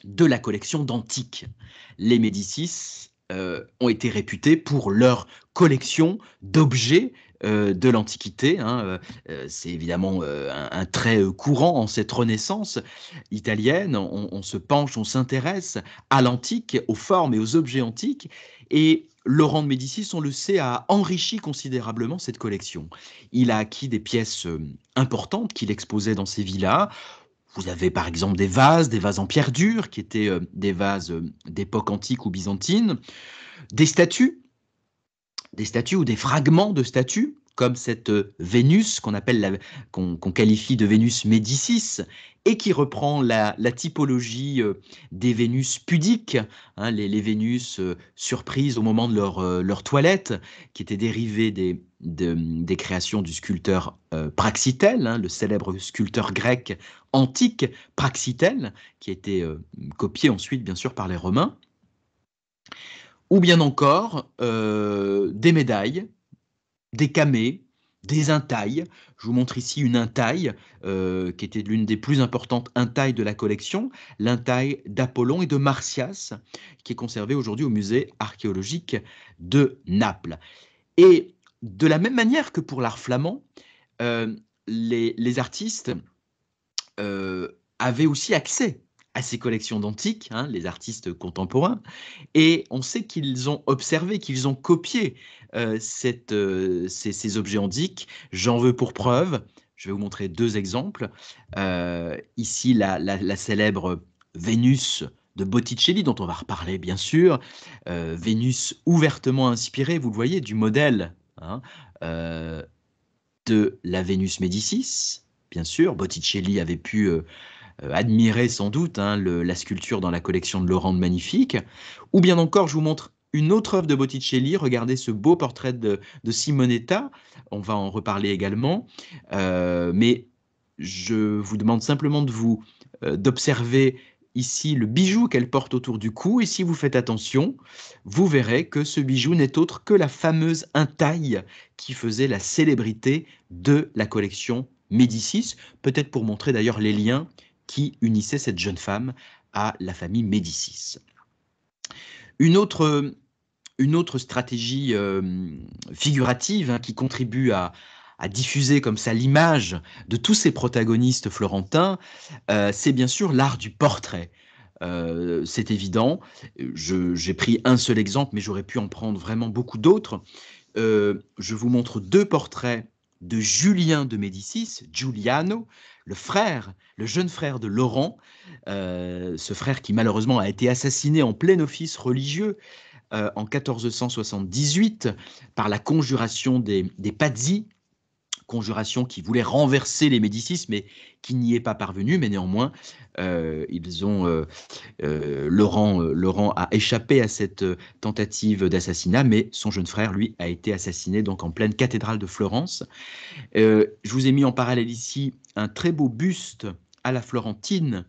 de la collection d'antiques. Les Médicis ont été réputés pour leur collection d'objets de l'Antiquité. Hein, c'est évidemment un, trait courant en cette Renaissance italienne. On, on se penche, on s'intéresse à l'antique, aux formes et aux objets antiques. Et Laurent de Médicis, on le sait, a enrichi considérablement cette collection. Il a acquis des pièces euh, importantes qu'il exposait dans ses villas. Vous avez par exemple des vases, des vases en pierre dure, qui étaient euh, des vases euh, d'époque antique ou byzantine, des statues, des statues ou des fragments de statues, comme cette euh, Vénus qu'on appelle qu'on qualifie de Vénus Médicis et qui reprend la, typologie euh, des Vénus pudiques, hein, les, Vénus euh, surprises au moment de leur, toilette, qui étaient dérivées des, créations du sculpteur Praxitèle, hein, le célèbre sculpteur grec antique Praxitèle, qui a été copié ensuite bien sûr par les Romains, ou bien encore des médailles des camées, des intailles. Je vous montre ici une intaille euh, qui était l'une des plus importantes intailles de la collection, l'intaille d'Apollon et de Marcias, qui est conservée aujourd'hui au musée archéologique de Naples. Et de la même manière que pour l'art flamand, euh, les, artistes euh, avaient aussi accès à ses collections d'antiques, hein, les artistes contemporains, et on sait qu'ils ont observé, qu'ils ont copié euh, cette, euh, ces, objets antiques. J'en veux pour preuve, je vais vous montrer deux exemples. Euh, ici, la, célèbre Vénus de Botticelli, dont on va reparler bien sûr, Vénus ouvertement inspirée, vous le voyez, du modèle hein, de la Vénus Médicis, bien sûr. Botticelli avait pu euh, admirer sans doute hein, la sculpture dans la collection de Laurent de Magnifique, ou bien encore je vous montre une autre œuvre de Botticelli, regardez ce beau portrait de, Simonetta, on va en reparler également, euh, mais je vous demande simplement de vous euh, d'observer ici le bijou qu'elle porte autour du cou, et si vous faites attention, vous verrez que ce bijou n'est autre que la fameuse intaille qui faisait la célébrité de la collection Médicis, peut-être pour montrer d'ailleurs les liens qui unissait cette jeune femme à la famille Médicis. Une autre, une autre stratégie euh, figurative hein, qui contribue à, diffuser comme ça l'image de tous ces protagonistes florentins, euh, c'est bien sûr l'art du portrait. Euh, c'est évident. J'ai pris un seul exemple, mais j'aurais pu en prendre vraiment beaucoup d'autres. je vous montre deux portraits de Julien de Médicis, Giuliano, le frère, le jeune frère de Laurent, euh, ce frère qui malheureusement a été assassiné en plein office religieux euh, en 1478 par la conjuration des Pazzi, conjuration qui voulait renverser les Médicis, mais qui n'y est pas parvenu. Mais néanmoins, euh, ils ont euh, euh, Laurent, Laurent a échappé à cette tentative d'assassinat, mais son jeune frère, lui, a été assassiné donc en pleine cathédrale de Florence. je vous ai mis en parallèle ici un très beau buste à la Florentine,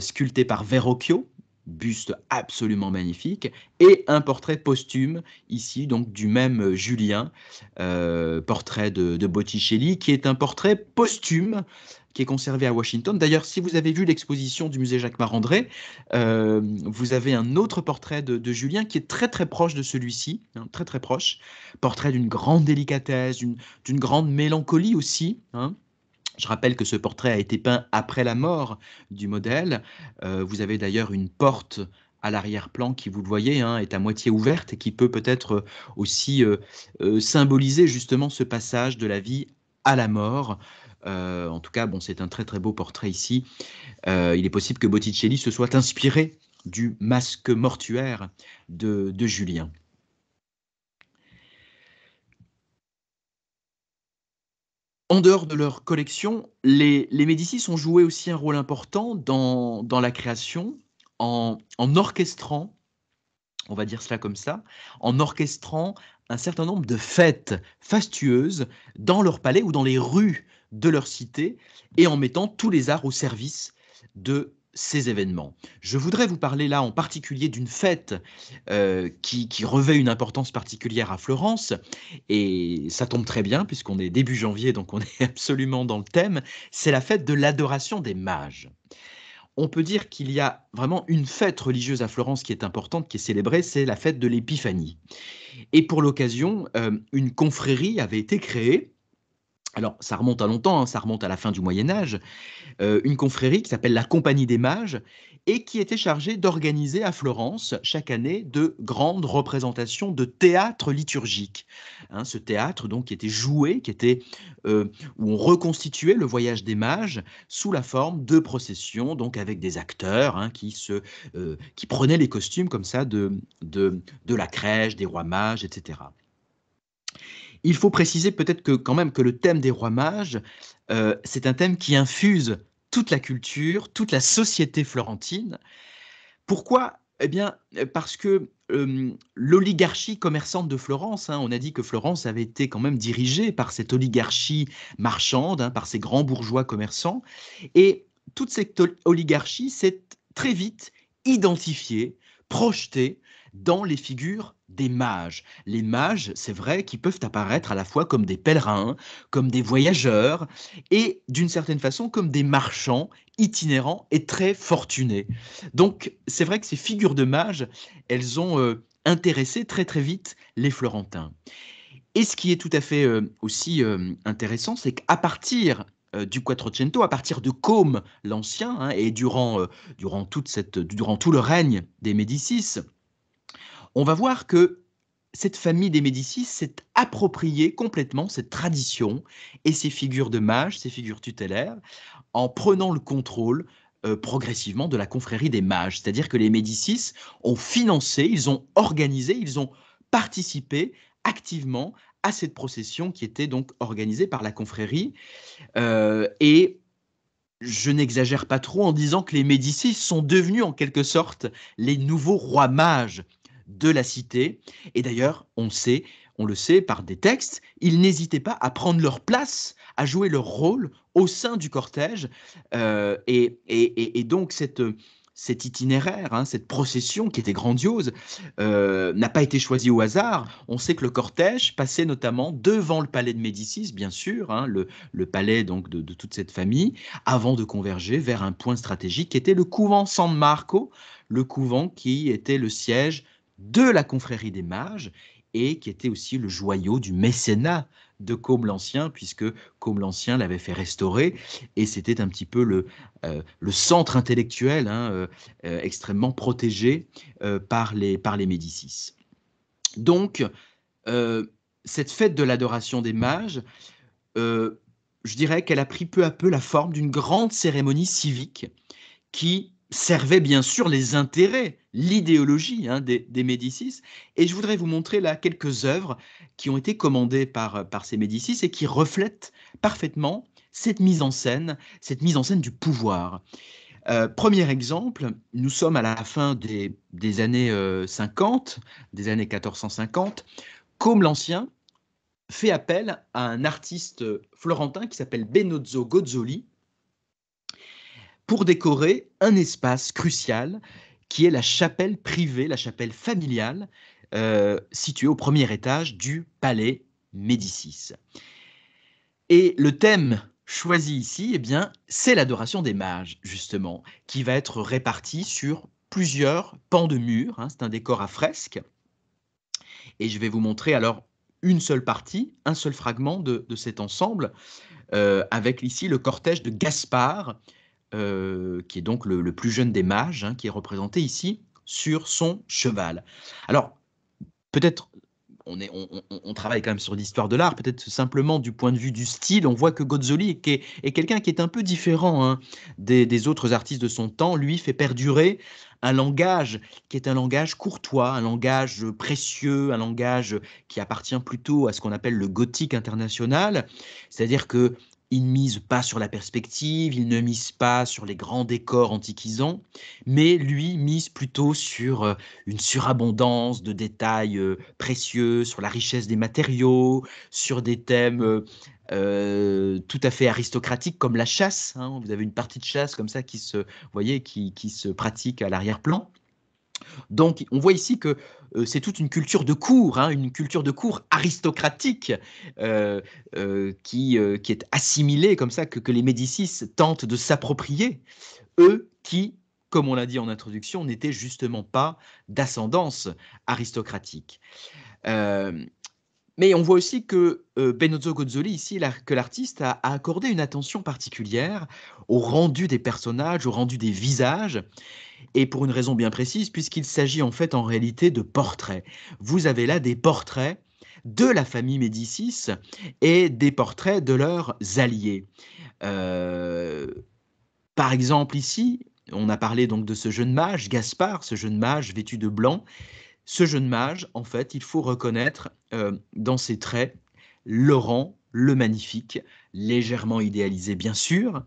sculpté par Verrocchio, buste absolument magnifique, et un portrait posthume, ici donc du même euh, Julien, euh, portrait de, Botticelli, qui est un portrait posthume qui est conservé à Washington. D'ailleurs, si vous avez vu l'exposition du musée Jacques Marandré, euh, vous avez un autre portrait de, Julien qui est très très proche de celui-ci, hein, très très proche, portrait d'une grande délicatesse, d'une grande mélancolie aussi. Hein. Je rappelle que ce portrait a été peint après la mort du modèle. Euh, vous avez d'ailleurs une porte à l'arrière-plan qui, vous le voyez, hein, est à moitié ouverte et qui peut peut-être euh, aussi euh, symboliser justement ce passage de la vie à la mort. en tout cas, bon, c'est un très très beau portrait ici. il est possible que Botticelli se soit inspiré du masque mortuaire de Julien. en dehors de leur collection, les, Médicis ont joué aussi un rôle important dans, la création, en, en, orchestrant, on va dire cela comme ça, en orchestrant un certain nombre de fêtes fastueuses dans leur palais ou dans les rues de leur cité, et en mettant tous les arts au service de ces événements. Je voudrais vous parler là en particulier d'une fête euh, qui, revêt une importance particulière à Florence, et ça tombe très bien puisqu'on est début janvier, donc on [laughs] est absolument dans le thème, c'est la fête de l'adoration des mages. On peut dire qu'il y a vraiment une fête religieuse à Florence qui est importante, qui est célébrée, c'est la fête de l'Épiphanie. Et pour l'occasion, euh, une confrérie avait été créée alors ça remonte à longtemps, hein, ça remonte à la fin du Moyen Âge, euh, une confrérie qui s'appelle la Compagnie des Mages et qui était chargée d'organiser à Florence chaque année de grandes représentations de théâtre liturgique. Hein, ce théâtre donc qui était joué, qui était euh, où on reconstituait le voyage des mages sous la forme de processions, donc avec des acteurs hein, euh, qui prenaient les costumes comme ça de la crèche, des rois mages, etc. Il faut préciser peut-être que quand même que le thème des rois mages, euh, c'est un thème qui infuse toute la culture, toute la société florentine. Pourquoi Eh bien, euh, parce que l'oligarchie commerçante de Florence, hein, on a dit que Florence avait été quand même dirigée par cette oligarchie marchande, hein, par ces grands bourgeois commerçants, et toute cette oligarchie s'est très vite identifiée, projetée dans les figures des mages. Les mages, c'est vrai, qui peuvent apparaître à la fois comme des pèlerins, comme des voyageurs, et d'une certaine façon comme des marchands itinérants et très fortunés. Donc c'est vrai que ces figures de mages, elles ont euh, intéressé très très vite les Florentins. Et ce qui est tout à fait euh, aussi euh, intéressant, c'est qu'à partir du Quattrocento, à partir de Côme l'Ancien, hein, et durant, durant, toute cette, durant tout le règne des Médicis, on va voir que cette famille des Médicis s'est appropriée complètement cette tradition et ces figures de mages, ces figures tutélaires, en prenant le contrôle euh, progressivement de la confrérie des mages. C'est-à-dire que les Médicis ont financé, ils ont organisé, ils ont participé activement à cette procession qui était donc organisée par la confrérie. Euh, et je n'exagère pas trop en disant que les Médicis sont devenus en quelque sorte les nouveaux rois mages de la cité. Et d'ailleurs, on sait, on le sait par des textes, ils n'hésitaient pas à prendre leur place, à jouer leur rôle au sein du cortège. Euh, et, et, donc cette cet itinéraire, hein, cette procession qui était grandiose, euh, n'a pas été choisie au hasard. On sait que le cortège passait notamment devant le palais de Médicis, bien sûr, hein, le, palais donc de, toute cette famille, avant de converger vers un point stratégique qui était le couvent San Marco, le couvent qui était le siège de la confrérie des mages et qui était aussi le joyau du mécénat de Combe l'Ancien, puisque Côme l'Ancien l'avait fait restaurer, et c'était un petit peu le, euh, centre intellectuel hein, euh, euh, extrêmement protégé par, les, par les Médicis. Donc, cette fête de l'adoration des mages, je dirais qu'elle a pris peu à peu la forme d'une grande cérémonie civique qui servait bien sûr les intérêts, l'idéologie hein, des, Médicis. Et je voudrais vous montrer là quelques œuvres qui ont été commandées par, par ces Médicis et qui reflètent parfaitement cette mise en scène, cette mise en scène du pouvoir. Euh, premier exemple, nous sommes à la fin des, années 50, des années 1450. Euh, Comme l'Ancien fait appel à un artiste florentin qui s'appelle Benozzo Gozzoli, pour décorer un espace crucial qui est la chapelle privée, la chapelle familiale, euh, située au premier étage du palais Médicis. Et le thème choisi ici, eh bien, c'est l'adoration des mages, justement, qui va être répartie sur plusieurs pans de mur. Hein. c'est un décor à fresque. Et je vais vous montrer alors une seule partie, un seul fragment de, cet ensemble, euh, avec ici le cortège de Gaspard, euh, qui est donc le, plus jeune des mages, hein, qui est représenté ici sur son cheval. Alors, peut-être, on, travaille quand même sur l'histoire de l'art, peut-être simplement du point de vue du style, on voit que Gozzoli est, quelqu'un qui est un peu différent hein, des autres artistes de son temps, lui fait perdurer un langage qui est un langage courtois, un langage précieux, un langage qui appartient plutôt à ce qu'on appelle le gothique international, c'est-à-dire que il ne mise pas sur la perspective, il ne mise pas sur les grands décors antiquisants, mais lui mise plutôt sur euh, une surabondance de détails euh, précieux, sur la richesse des matériaux, sur des thèmes euh, tout à fait aristocratiques comme la chasse. Hein. Vous avez une partie de chasse comme ça qui se, voyez, qui se pratique à l'arrière-plan. Donc, on voit ici que euh, c'est toute une culture de cour, hein, une culture de cour aristocratique euh, euh, qui, qui, est assimilée comme ça, que les Médicis tentent de s'approprier, eux qui, comme on l'a dit en introduction, n'étaient justement pas d'ascendance aristocratique. Mais on voit aussi que euh, Benozzo Gozzoli, ici, que l'artiste a, accordé une attention particulière au rendu des personnages, au rendu des visages, et pour une raison bien précise, puisqu'il s'agit en fait en réalité de portraits. Vous avez là des portraits de la famille Médicis et des portraits de leurs alliés. Euh, par exemple, ici, on a parlé donc de ce jeune mage, Gaspard, ce jeune mage vêtu de blanc. Ce jeune mage, en fait, il faut reconnaître euh, dans ses traits Laurent le Magnifique, légèrement idéalisé bien sûr.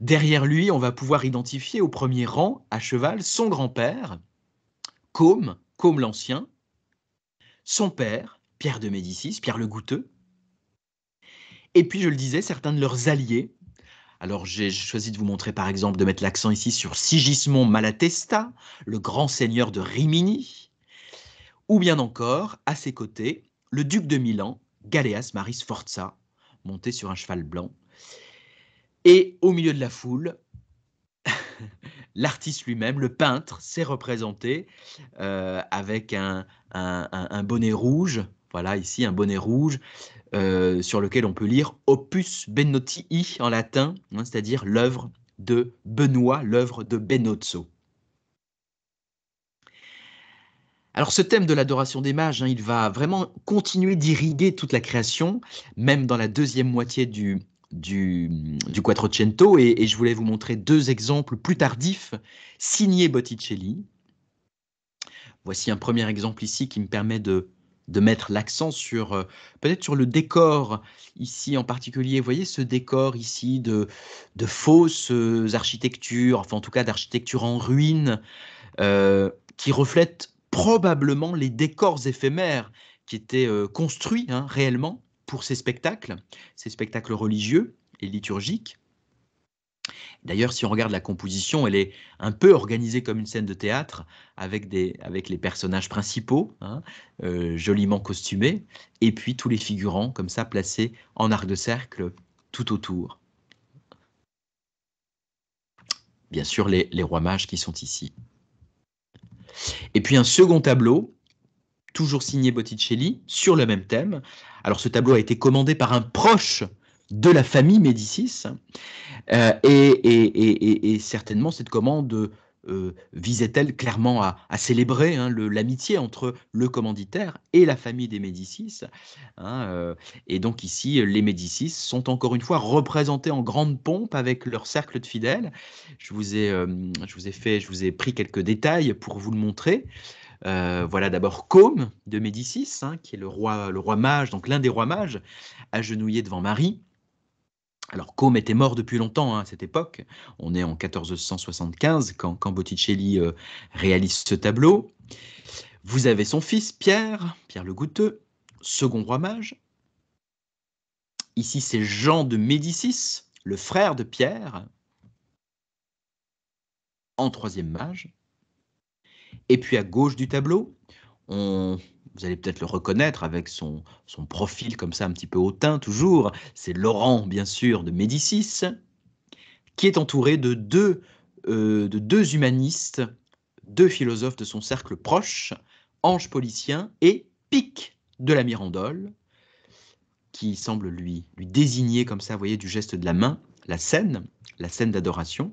Derrière lui, on va pouvoir identifier au premier rang, à cheval, son grand-père, Côme, Côme l'Ancien, son père, Pierre de Médicis, Pierre le Goûteux, et puis, je le disais, certains de leurs alliés. Alors, j'ai choisi de vous montrer, par exemple, de mettre l'accent ici sur Sigismond Malatesta, le grand seigneur de Rimini, ou bien encore, à ses côtés, le duc de Milan, Galeas Maris Forza, monté sur un cheval blanc. Et au milieu de la foule, [laughs] l'artiste lui-même, le peintre, s'est représenté euh, avec un, bonnet rouge. Voilà, ici, un bonnet rouge euh, sur lequel on peut lire Opus Benotii en latin, hein, c'est-à-dire l'œuvre de Benoît, l'œuvre de Benozzo. Alors ce thème de l'adoration des mages, hein, il va vraiment continuer d'irriguer toute la création, même dans la deuxième moitié du, du, Quattrocento. Et, je voulais vous montrer deux exemples plus tardifs signés Botticelli. Voici un premier exemple ici qui me permet de, de mettre l'accent sur euh, peut-être sur le décor ici en particulier. Vous voyez ce décor ici de, de fausses euh, architectures, enfin en tout cas d'architecture en ruine, euh, qui reflète probablement les décors éphémères qui étaient euh, construits hein, réellement pour ces spectacles, ces spectacles religieux et liturgiques. D'ailleurs, si on regarde la composition, elle est un peu organisée comme une scène de théâtre, avec, les personnages principaux, hein, euh, joliment costumés, et puis tous les figurants, comme ça, placés en arc de cercle tout autour. Bien sûr, les rois mages qui sont ici. Et puis un second tableau, toujours signé Botticelli, sur le même thème. Alors ce tableau a été commandé par un proche de la famille Médicis, euh, et, certainement cette commande euh, visait-elle clairement à, célébrer hein, l'amitié entre le commanditaire et la famille des Médicis. Hein, euh, et donc ici, les Médicis sont encore une fois représentés en grande pompe avec leur cercle de fidèles. Je vous ai, euh, je vous ai, fait, je vous ai pris quelques détails pour vous le montrer. voilà d'abord Côme de Médicis, hein, qui est le roi, le roi mage, donc l'un des rois mages, agenouillé devant Marie. Alors, Côme était mort depuis longtemps hein, à cette époque. On est en 1475 quand, Botticelli euh, réalise ce tableau. Vous avez son fils, Pierre, Pierre le Goûteux, second roi mage. Ici, c'est Jean de Médicis, le frère de Pierre, en troisième mage. Et puis à gauche du tableau, on vous allez peut-être le reconnaître avec son, profil comme ça un petit peu hautain toujours, c'est Laurent bien sûr de Médicis, qui est entouré de deux, euh, de deux humanistes, deux philosophes de son cercle proche, Ange Policien et Pic de la Mirandole, qui semble lui, lui désigner comme ça, vous voyez, du geste de la main, la scène, la scène d'adoration.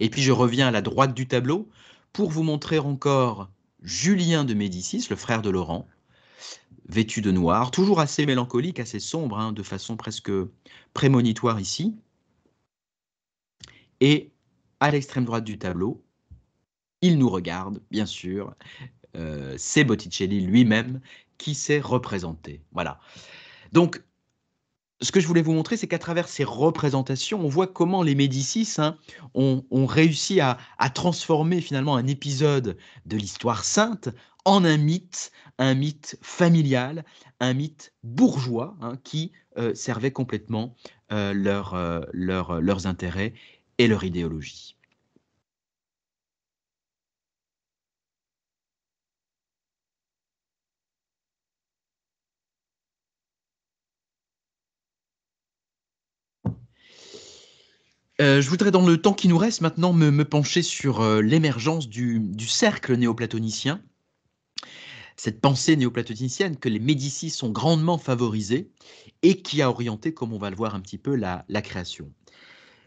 Et puis je reviens à la droite du tableau pour vous montrer encore Julien de Médicis, le frère de Laurent, vêtu de noir, toujours assez mélancolique, assez sombre, hein, de façon presque prémonitoire ici. Et à l'extrême droite du tableau, il nous regarde, bien sûr. Euh, c'est Botticelli lui-même qui s'est représenté. Voilà. Donc, ce que je voulais vous montrer, c'est qu'à travers ces représentations, on voit comment les Médicis hein, ont, réussi à, transformer finalement un épisode de l'histoire sainte en un mythe, un mythe familial, un mythe bourgeois hein, qui euh, servait complètement euh, euh, leurs intérêts et leur idéologie. Euh, je voudrais, dans le temps qui nous reste maintenant, me, pencher sur euh, l'émergence du, cercle néoplatonicien. Cette pensée néoplatonicienne que les Médicis sont grandement favorisés et qui a orienté, comme on va le voir un petit peu, la, création.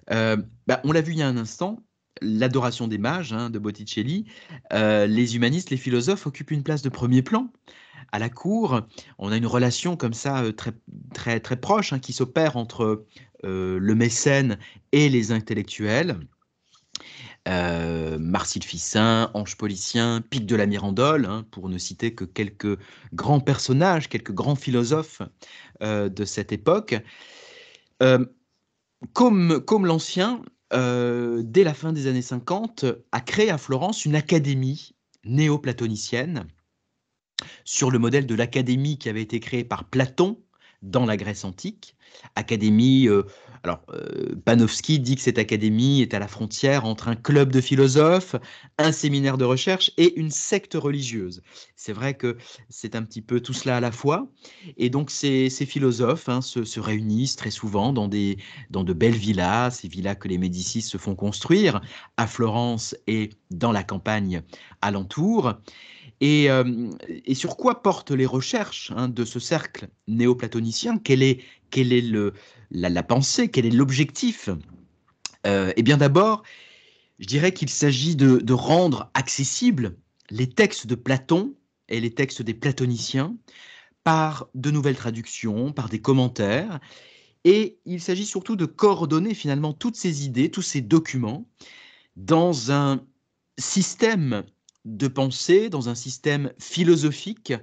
Euh, bah, on l'a vu il y a un instant, l'adoration des mages hein, de Botticelli, les humanistes, les philosophes occupent une place de premier plan à la cour. On a une relation comme ça très, très, très proche hein, qui s'opère entre euh, le mécène et les intellectuels. Euh, Marcille Fissin, Ange Policien, Pic de la Mirandole, hein, pour ne citer que quelques grands personnages, quelques grands philosophes euh, de cette époque. Euh, comme, comme l'ancien, dès la fin des années 50, a créé à Florence une académie néo-platonicienne, sur le modèle de l'académie qui avait été créée par Platon dans la Grèce antique. Académie, euh, alors euh, Panofsky dit que cette académie est à la frontière entre un club de philosophes, un séminaire de recherche et une secte religieuse. C'est vrai que c'est un petit peu tout cela à la fois. Et donc ces, ces philosophes hein, se, se, réunissent très souvent dans, des, dans de belles villas, ces villas que les Médicis se font construire à Florence et dans la campagne alentour. Et, euh, et, sur quoi portent les recherches hein, de ce cercle néoplatonicien Quelle est, quelle est le, la, pensée Quel est l'objectif euh, Eh bien d'abord, je dirais qu'il s'agit de, de, rendre accessibles les textes de Platon et les textes des platoniciens par de nouvelles traductions, par des commentaires. Et il s'agit surtout de coordonner finalement toutes ces idées, tous ces documents dans un système de penser dans un système philosophique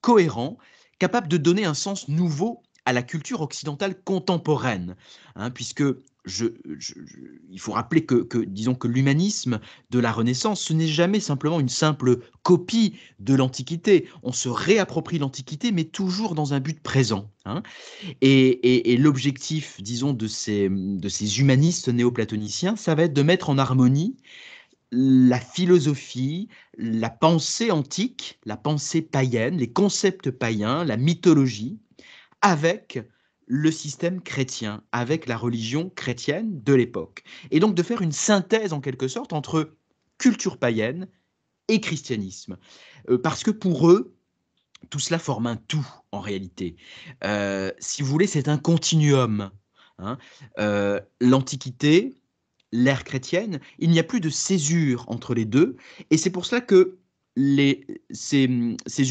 cohérent, capable de donner un sens nouveau à la culture occidentale contemporaine, hein, puisque il faut rappeler que, disons que l'humanisme de la Renaissance, ce n'est jamais simplement une simple copie de l'Antiquité. On se réapproprie l'Antiquité, mais toujours dans un but présent. Hein. Et, l'objectif, disons, de ces, de ces humanistes néoplatoniciens, ça va être de mettre en harmonie la philosophie, la pensée antique, la pensée païenne, les concepts païens, la mythologie, avec le système chrétien, avec la religion chrétienne de l'époque. Et donc de faire une synthèse en quelque sorte entre culture païenne et christianisme. Euh, parce que pour eux, tout cela forme un tout en réalité. Euh, si vous voulez, c'est un continuum. Hein. Euh, L'Antiquité, l'ère chrétienne, il n'y a plus de césure entre les deux, et c'est pour cela que les, ces,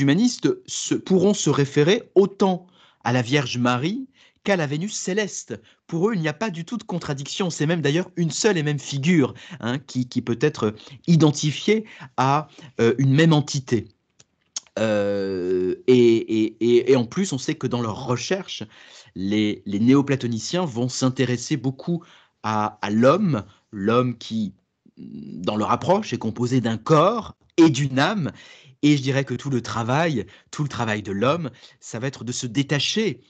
humanistes se, pourront se référer autant à la Vierge Marie qu'à la Vénus céleste. Pour eux, il n'y a pas du tout de contradiction. C'est même d'ailleurs une seule et même figure hein, qui, qui, peut être identifiée à euh, une même entité. Euh, et, et, et, et, en plus, on sait que dans leurs recherches, les, les néoplatoniciens vont s'intéresser beaucoup à, l'homme, l'homme qui, dans leur approche, est composé d'un corps et d'une âme. Et je dirais que tout le travail, tout le travail de l'homme, ça va être de se détacher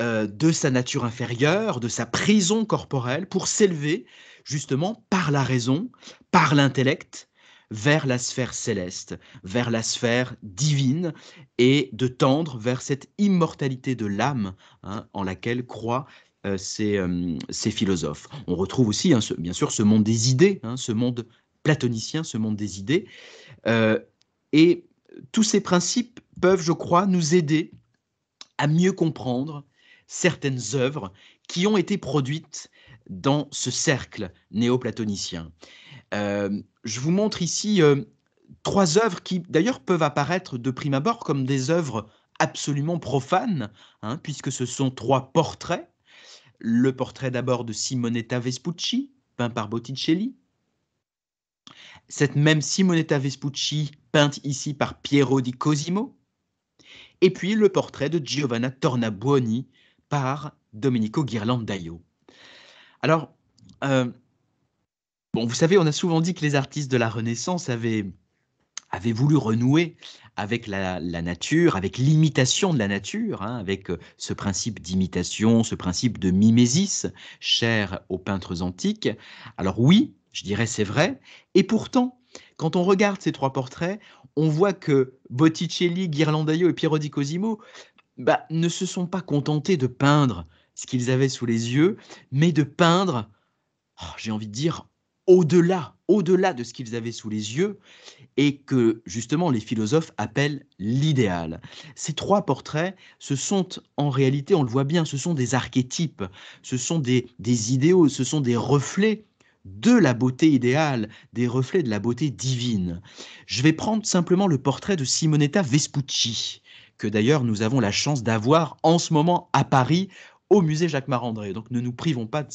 euh, de sa nature inférieure, de sa prison corporelle, pour s'élever justement par la raison, par l'intellect, vers la sphère céleste, vers la sphère divine, et de tendre vers cette immortalité de l'âme hein, en laquelle croit euh, ces, euh, ces, philosophes. On retrouve aussi, hein, bien sûr, ce monde des idées, hein, ce monde platonicien, ce monde des idées. Euh, et tous ces principes peuvent, je crois, nous aider à mieux comprendre certaines œuvres qui ont été produites dans ce cercle néoplatonicien. Euh, je vous montre ici trois œuvres qui, d'ailleurs, peuvent apparaître de prime abord comme des œuvres absolument profanes, hein, puisque ce sont trois portraits le portrait d'abord de Simonetta Vespucci, peint par Botticelli. Cette même Simonetta Vespucci, peinte ici par Piero di Cosimo. Et puis le portrait de Giovanna Tornabuoni par Domenico Ghirlandaio. Alors, euh, bon, vous savez, on a souvent dit que les artistes de la Renaissance avaient avait voulu renouer avec la, nature, avec l'imitation de la nature, hein, avec euh, ce principe d'imitation, ce principe de mimésis cher aux peintres antiques. Alors oui, je dirais c'est vrai, et pourtant, quand on regarde ces trois portraits, on voit que Botticelli, Ghirlandaio et Piero di Cosimo bah, ne se sont pas contentés de peindre ce qu'ils avaient sous les yeux, mais de peindre, oh, j'ai envie de dire, au-delà, au-delà de ce qu'ils avaient sous les yeux, et que justement les philosophes appellent l'idéal. Ces trois portraits, ce sont en réalité, on le voit bien, ce sont des archétypes, ce sont des, idéaux, ce sont des reflets de la beauté idéale, des reflets de la beauté divine. Je vais prendre simplement le portrait de Simonetta Vespucci, que d'ailleurs nous avons la chance d'avoir en ce moment à Paris au musée Jacques Marandré. Donc ne nous privons pas de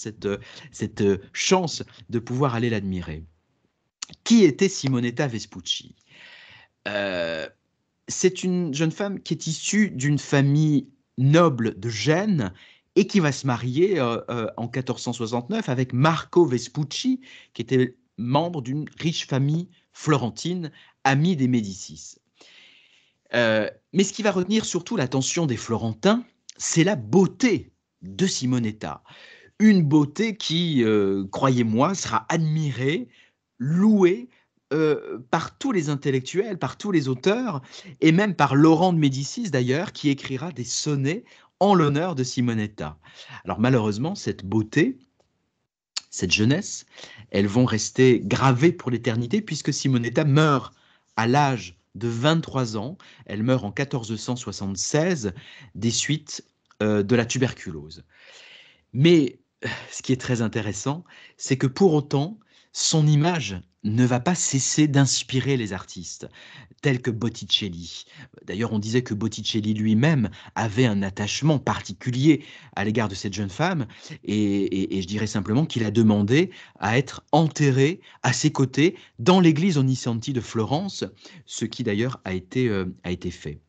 cette chance de pouvoir aller l'admirer. Qui était Simonetta Vespucci euh, C'est une jeune femme qui est issue d'une famille noble de Gênes et qui va se marier euh, euh, en 1469 avec Marco Vespucci, qui était membre d'une riche famille florentine, amie des Médicis. mais ce qui va retenir surtout l'attention des Florentins, c'est la beauté de Simonetta. Une beauté qui, croyez-moi, sera admirée loué euh, par tous les intellectuels, par tous les auteurs, et même par Laurent de Médicis d'ailleurs, qui écrira des sonnets en l'honneur de Simonetta. Alors malheureusement, cette beauté, cette jeunesse, elles vont rester gravées pour l'éternité, puisque Simonetta meurt à l'âge de 23 ans. Elle meurt en 1476 des suites euh, de la tuberculose. Mais euh, ce qui est très intéressant, c'est que pour autant, son image ne va pas cesser d'inspirer les artistes, tels que Botticelli. D'ailleurs, on disait que Botticelli lui-même avait un attachement particulier à l'égard de cette jeune femme, et, je dirais simplement qu'il a demandé à être enterré à ses côtés dans l'église Onisanti de Florence, ce qui d'ailleurs a, été, euh, a été fait.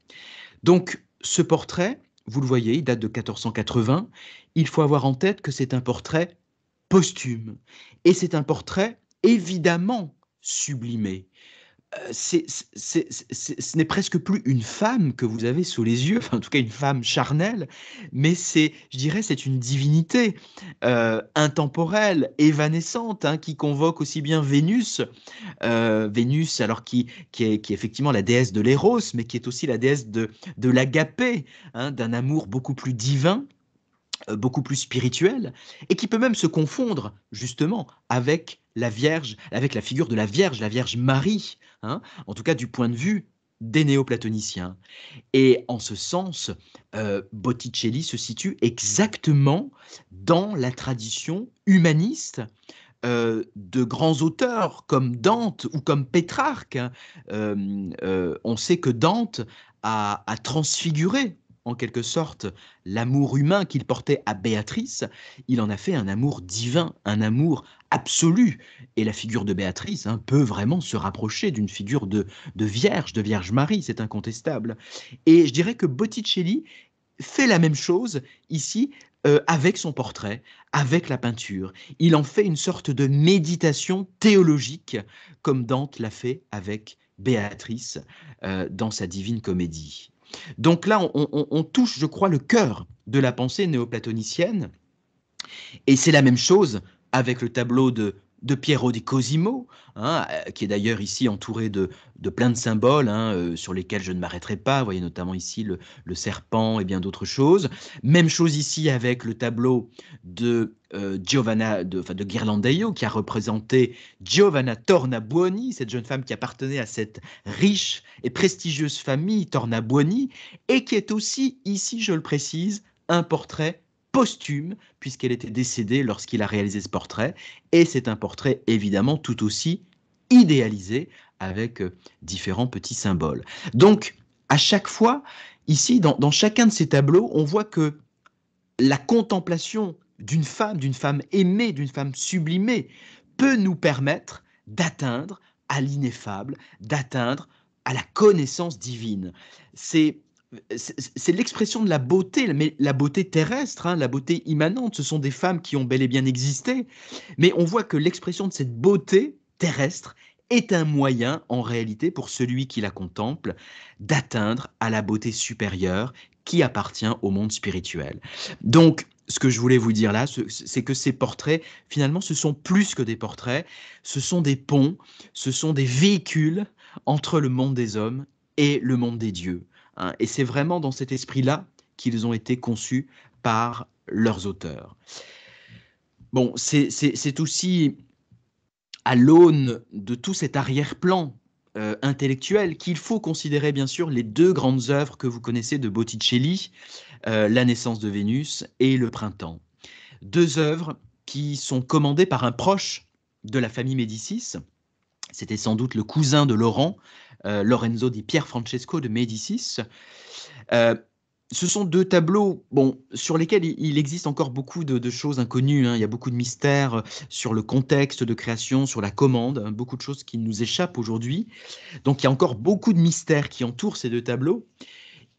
Donc, ce portrait, vous le voyez, il date de 1480. Il faut avoir en tête que c'est un portrait posthume. Et c'est un portrait évidemment sublimé. Euh, ce n'est presque plus une femme que vous avez sous les yeux, en tout cas une femme charnelle, mais c'est, je dirais, c'est une divinité euh, intemporelle, évanescente, hein, qui convoque aussi bien Vénus, euh, Vénus alors qui, qui, est, effectivement la déesse de l'éros, mais qui est aussi la déesse de, de l'agapé, hein, d'un amour beaucoup plus divin euh, beaucoup plus spirituel, et qui peut même se confondre justement avec la Vierge, avec la figure de la Vierge, la Vierge Marie, hein, en tout cas du point de vue des néoplatoniciens. Et en ce sens, euh, Botticelli se situe exactement dans la tradition humaniste euh, de grands auteurs comme Dante ou comme Pétrarque. Hein. on sait que Dante a transfiguré en quelque sorte l'amour humain qu'il portait à Béatrice, il en a fait un amour divin, un amour absolu. Et la figure de Béatrice hein, peut vraiment se rapprocher d'une figure de, Vierge, de Vierge Marie, c'est incontestable. Et je dirais que Botticelli fait la même chose ici, euh, avec son portrait, avec la peinture. Il en fait une sorte de méditation théologique, comme Dante l'a fait avec Béatrice euh, dans sa divine comédie. Donc là, on, touche, je crois, le cœur de la pensée néoplatonicienne. Et c'est la même chose avec le tableau de de Piero di Cosimo, hein, euh, qui est d'ailleurs ici entouré de, de, plein de symboles hein, euh, sur lesquels je ne m'arrêterai pas. Vous voyez notamment ici le, serpent et bien d'autres choses. Même chose ici avec le tableau de euh, Giovanna, de, enfin, de Ghirlandaio, qui a représenté Giovanna Tornabuoni, cette jeune femme qui appartenait à cette riche et prestigieuse famille Tornabuoni, et qui est aussi ici, je le précise, un portrait posthume, puisqu'elle était décédée lorsqu'il a réalisé ce portrait. Et c'est un portrait évidemment tout aussi idéalisé avec euh, différents petits symboles. Donc, à chaque fois, ici, dans, dans chacun de ces tableaux, on voit que la contemplation d'une femme, d'une femme aimée, d'une femme sublimée, peut nous permettre d'atteindre à l'ineffable, d'atteindre à la connaissance divine. C'est c'est l'expression de la beauté, mais la beauté terrestre, hein, la beauté immanente. Ce sont des femmes qui ont bel et bien existé, mais on voit que l'expression de cette beauté terrestre est un moyen, en réalité, pour celui qui la contemple, d'atteindre à la beauté supérieure qui appartient au monde spirituel. Donc, ce que je voulais vous dire là, c'est que ces portraits, finalement, ce sont plus que des portraits, ce sont des ponts, ce sont des véhicules entre le monde des hommes et le monde des dieux. Hein, et c'est vraiment dans cet esprit-là qu'ils ont été conçus par leurs auteurs. Bon, c'est aussi à l'aune de tout cet arrière-plan euh, intellectuel qu'il faut considérer bien sûr les deux grandes œuvres que vous connaissez de Botticelli, euh, La naissance de Vénus et Le printemps. Deux œuvres qui sont commandées par un proche de la famille Médicis, c'était sans doute le cousin de Laurent, euh, Lorenzo di Francesco de Médicis. Euh, ce sont deux tableaux bon, sur lesquels il existe encore beaucoup de, choses inconnues. Hein. Il y a beaucoup de mystères euh, sur le contexte de création, sur la commande, hein, beaucoup de choses qui nous échappent aujourd'hui. Donc il y a encore beaucoup de mystères qui entourent ces deux tableaux.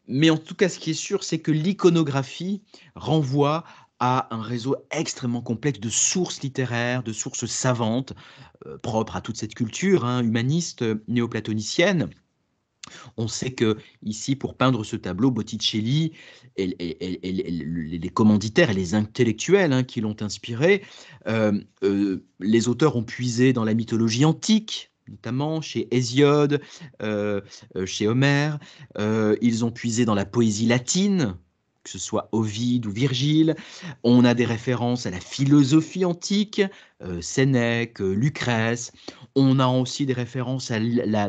Mais en tout cas, ce qui est sûr, c'est que l'iconographie renvoie a un réseau extrêmement complexe de sources littéraires, de sources savantes, euh, propres à toute cette culture hein, humaniste euh, néoplatonicienne. On sait que ici, pour peindre ce tableau, Botticelli et, les commanditaires et les intellectuels hein, qui l'ont inspiré, euh, les auteurs ont puisé dans la mythologie antique, notamment chez Hésiode, chez Homère. ils ont puisé dans la poésie latine, que ce soit Ovide ou Virgile. On a des références à la philosophie antique, euh, Sénèque, euh, Lucrèce. On a aussi des références à la,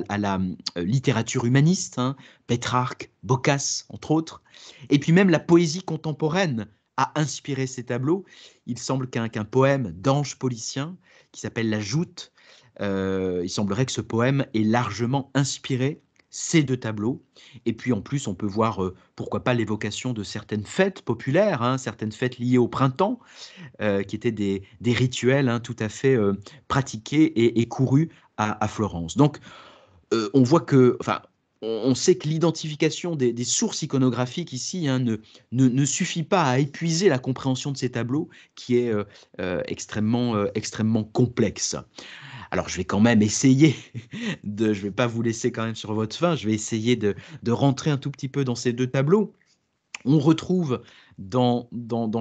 euh, littérature humaniste, hein, Pétrarque, Boccace, entre autres. Et puis même la poésie contemporaine a inspiré ces tableaux. Il semble qu'un poème d'Ange Policien, qui s'appelle La Joute, il semblerait que ce poème est largement inspiré ces deux tableaux. Et puis en plus, on peut voir, euh, pourquoi pas, l'évocation de certaines fêtes populaires, hein, certaines fêtes liées au printemps, euh, qui étaient des, des rituels hein, tout à fait euh, pratiqués et, courus à, Florence. Donc, on voit que, enfin, on sait que l'identification des, sources iconographiques ici hein, ne, ne, ne, suffit pas à épuiser la compréhension de ces tableaux, qui est extrêmement, extrêmement complexe. Alors je vais quand même essayer [laughs] de, je vais pas vous laisser quand même sur votre fin, je vais essayer de, rentrer un tout petit peu dans ces deux tableaux. On retrouve dans,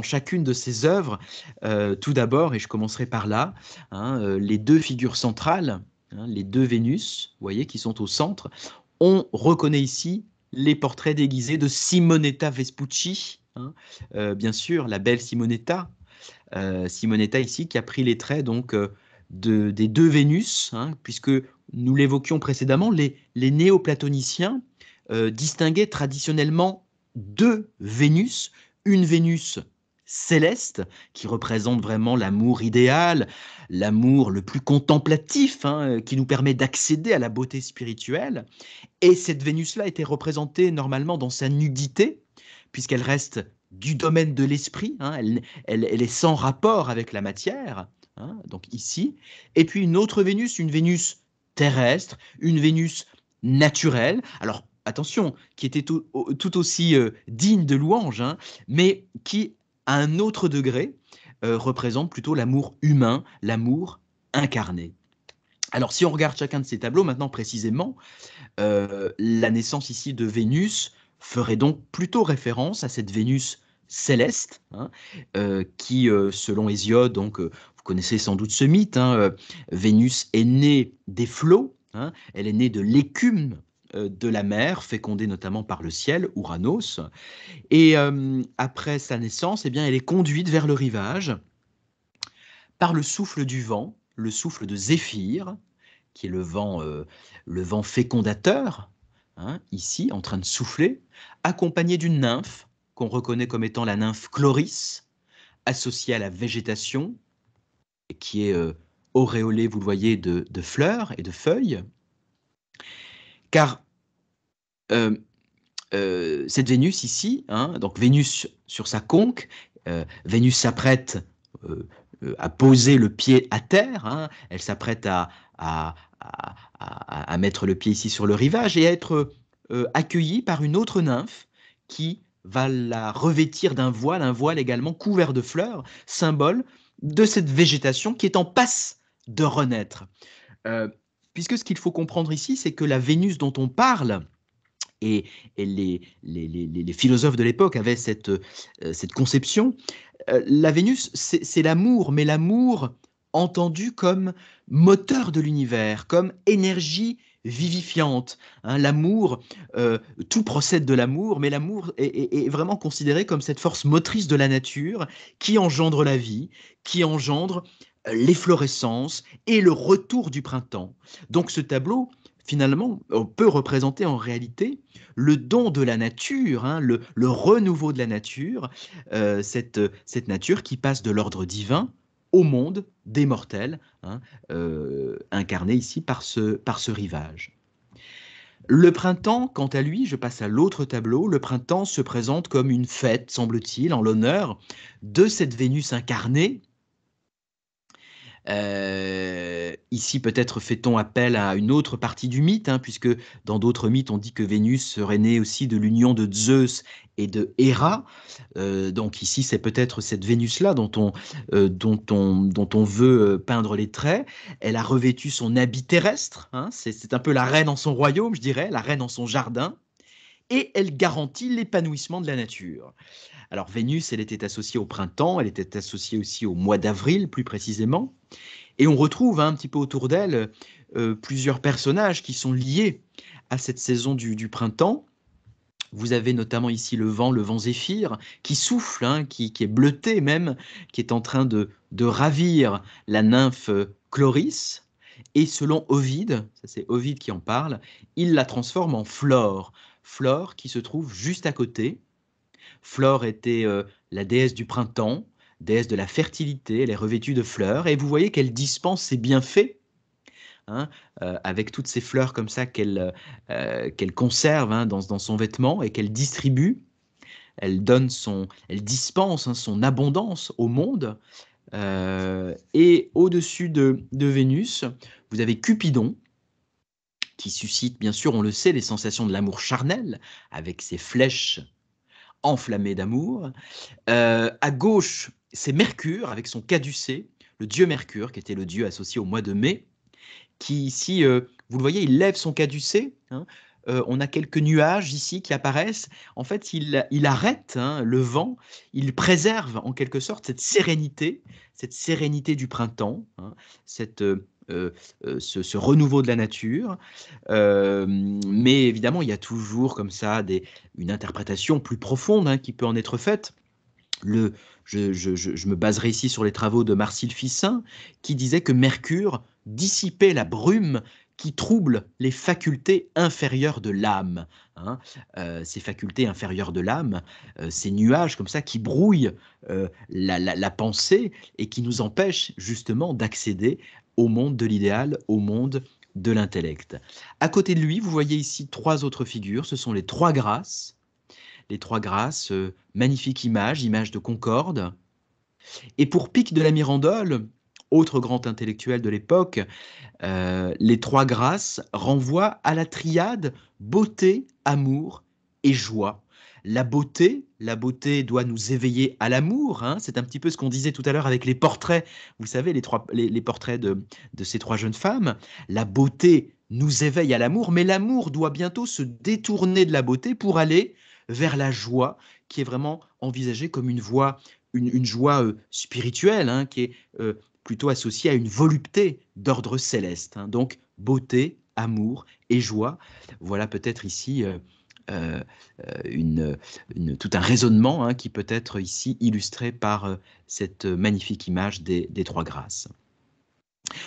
chacune de ces œuvres, euh, tout d'abord, et je commencerai par là, hein, euh, les deux figures centrales, hein, les deux Vénus, vous voyez, qui sont au centre. On reconnaît ici les portraits déguisés de Simonetta Vespucci, hein, euh, bien sûr, la belle Simonetta, Simonetta ici qui a pris les traits donc des deux Vénus, hein, puisque nous l'évoquions précédemment, les, néo néoplatoniciens euh, distinguaient traditionnellement deux Vénus, une Vénus céleste, qui représente vraiment l'amour idéal, l'amour le plus contemplatif, hein, euh, qui nous permet d'accéder à la beauté spirituelle. Et cette Vénus-là était représentée normalement dans sa nudité, puisqu'elle reste du domaine de l'esprit, hein. elle, est sans rapport avec la matière. Hein, donc ici, et puis une autre Vénus, une Vénus terrestre, une Vénus naturelle, alors attention, qui était tout, aussi euh, digne de louange, hein, mais qui, à un autre degré, euh, représente plutôt l'amour humain, l'amour incarné. Alors si on regarde chacun de ces tableaux maintenant précisément, euh, la naissance ici de Vénus ferait donc plutôt référence à cette Vénus céleste, hein, qui, selon Hésiode, donc, vous connaissez sans doute ce mythe. Hein, euh, Vénus est née des flots, hein, elle est née de l'écume euh, de la mer, fécondée notamment par le ciel, Uranos. Et euh, après sa naissance, eh bien, elle est conduite vers le rivage par le souffle du vent, le souffle de Zéphyr, qui est le vent, le vent fécondateur, hein, ici en train de souffler, accompagné d'une nymphe qu'on reconnaît comme étant la nymphe Chloris, associée à la végétation, qui est euh, auréolée, vous le voyez, de, fleurs et de feuilles, car euh, euh, cette Vénus ici, hein, donc Vénus sur sa conque, Vénus s'apprête à poser le pied à terre, hein. elle s'apprête à, à, mettre le pied ici sur le rivage et à être accueillie par une autre nymphe qui va la revêtir d'un voile, un voile également couvert de fleurs, symbole de cette végétation qui est en passe de renaître. Euh, puisque ce qu'il faut comprendre ici, c'est que la Vénus dont on parle, et, les, philosophes de l'époque avaient cette, euh, cette conception, euh, la Vénus, c'est l'amour, mais l'amour entendu comme moteur de l'univers, comme énergie vivifiante. Hein. l'amour, euh, tout procède de l'amour, mais l'amour est, vraiment considéré comme cette force motrice de la nature qui engendre la vie, qui engendre euh, l'efflorescence et le retour du printemps. Donc ce tableau, finalement, peut représenter en réalité le don de la nature, hein, le, renouveau de la nature, euh, cette nature qui passe de l'ordre divin au monde des mortels, hein, euh, incarné ici par ce, par ce rivage. Le printemps, quant à lui, je passe à l'autre tableau, le printemps se présente comme une fête, semble-t-il, en l'honneur de cette Vénus incarnée. Euh, ici, peut-être fait-on appel à une autre partie du mythe, hein, puisque dans d'autres mythes, on dit que Vénus serait née aussi de l'union de Zeus et de Hera, euh, donc ici, c'est peut-être cette Vénus-là dont on, euh, dont, on, dont on veut euh, peindre les traits. Elle a revêtu son habit terrestre, hein, c'est un peu la reine en son royaume, je dirais, la reine en son jardin, et elle garantit l'épanouissement de la nature. Alors Vénus, elle était associée au printemps, elle était associée aussi au mois d'avril plus précisément, et on retrouve hein, un petit peu autour d'elle plusieurs personnages qui sont liés à cette saison du printemps. Vous avez notamment ici le vent, le vent zéphyr, qui souffle, hein, qui, est bleuté même, qui est en train de, ravir la nymphe euh, Chloris. Et selon Ovid, ça c'est Ovid qui en parle, il la transforme en Flore. Flore qui se trouve juste à côté. Flore était euh, la déesse du printemps, déesse de la fertilité, elle est revêtue de fleurs, et vous voyez qu'elle dispense ses bienfaits Hein, euh, avec toutes ces fleurs comme ça qu'elle euh, euh, qu'elle conserve hein, dans, son vêtement et qu'elle distribue. Elle donne son, elle dispense hein, son abondance au monde. et au-dessus de, Vénus, vous avez Cupidon, qui suscite, bien sûr, on le sait, les sensations de l'amour charnel, avec ses flèches enflammées d'amour. à gauche, c'est Mercure, avec son caducée, le dieu Mercure, qui était le dieu associé au mois de mai, qui ici, euh, vous le voyez, il lève son caducée. Hein, euh, on a quelques nuages ici qui apparaissent. En fait, il, arrête hein, le vent, il préserve en quelque sorte cette sérénité, cette sérénité du printemps, hein, cette, euh, ce, renouveau de la nature. mais évidemment, il y a toujours comme ça des, une interprétation plus profonde qui peut en être faite. Le, je, me baserai ici sur les travaux de Marcille Fissin, qui disait que Mercure dissiper la brume qui trouble les facultés inférieures de l'âme. Hein. Euh, ces facultés inférieures de l'âme, euh, ces nuages comme ça qui brouillent euh, la, la, pensée et qui nous empêchent justement d'accéder au monde de l'idéal, au monde de l'intellect. À côté de lui, vous voyez ici trois autres figures, ce sont les trois grâces. Les trois grâces, magnifique image, image de concorde. Et pour Pic de la Mirandole, autre grand intellectuel de l'époque, euh, les trois grâces renvoient à la triade beauté, amour et joie. La beauté, la beauté doit nous éveiller à l'amour. Hein. C'est un petit peu ce qu'on disait tout à l'heure avec les portraits. Vous savez, les, trois, les, portraits de, de ces trois jeunes femmes. La beauté nous éveille à l'amour, mais l'amour doit bientôt se détourner de la beauté pour aller vers la joie, qui est vraiment envisagée comme une voie une, joie euh, spirituelle, hein, qui est euh, plutôt associé à une volupté d'ordre céleste. Hein. donc beauté, amour et joie. Voilà peut-être ici euh, euh, tout un raisonnement hein, qui peut être ici illustré par euh, cette magnifique image des, des trois grâces.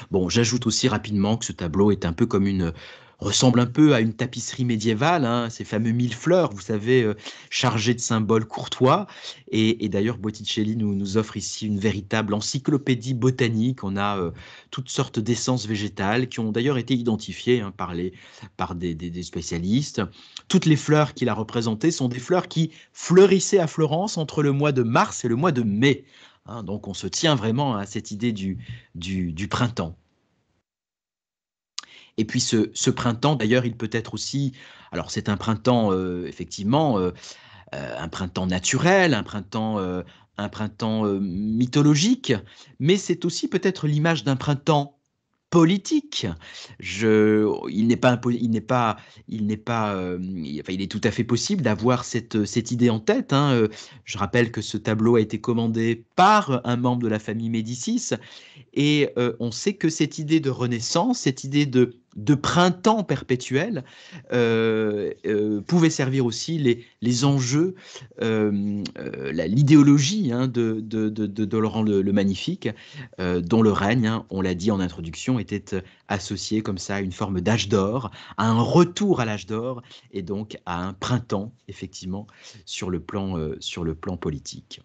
Bon, j'ajoute aussi rapidement que ce tableau est un peu comme une ressemble un peu à une tapisserie médiévale, hein, ces fameux mille fleurs, vous savez, euh, chargées de symboles courtois. Et, d'ailleurs, Botticelli nous, offre ici une véritable encyclopédie botanique. On a euh, toutes sortes d'essences végétales qui ont d'ailleurs été identifiées hein, par, par des, spécialistes. Toutes les fleurs qu'il a représentées sont des fleurs qui fleurissaient à Florence entre le mois de mars et le mois de mai. Hein. donc on se tient vraiment à cette idée du, du printemps. Et puis ce, ce printemps, d'ailleurs, il peut être aussi, alors c'est un printemps euh, effectivement, euh, euh, un printemps naturel, un printemps, un printemps mythologique, mais c'est aussi peut-être l'image d'un printemps politique. Je, il n'est pas, il n'est pas, il n'est pas, enfin, il est tout à fait possible d'avoir cette, cette idée en tête. Hein. Je rappelle que ce tableau a été commandé par un membre de la famille Médicis, et on sait que cette idée de renaissance, cette idée de de printemps perpétuel euh, euh, pouvaient pouvait servir aussi les, enjeux, euh, l'idéologie hein, de, de, Laurent le, Magnifique, dont le règne, hein, on l'a dit en introduction, était associé comme ça à une forme d'âge d'or, à un retour à l'âge d'or et donc à un printemps, effectivement, sur le plan, sur le plan politique.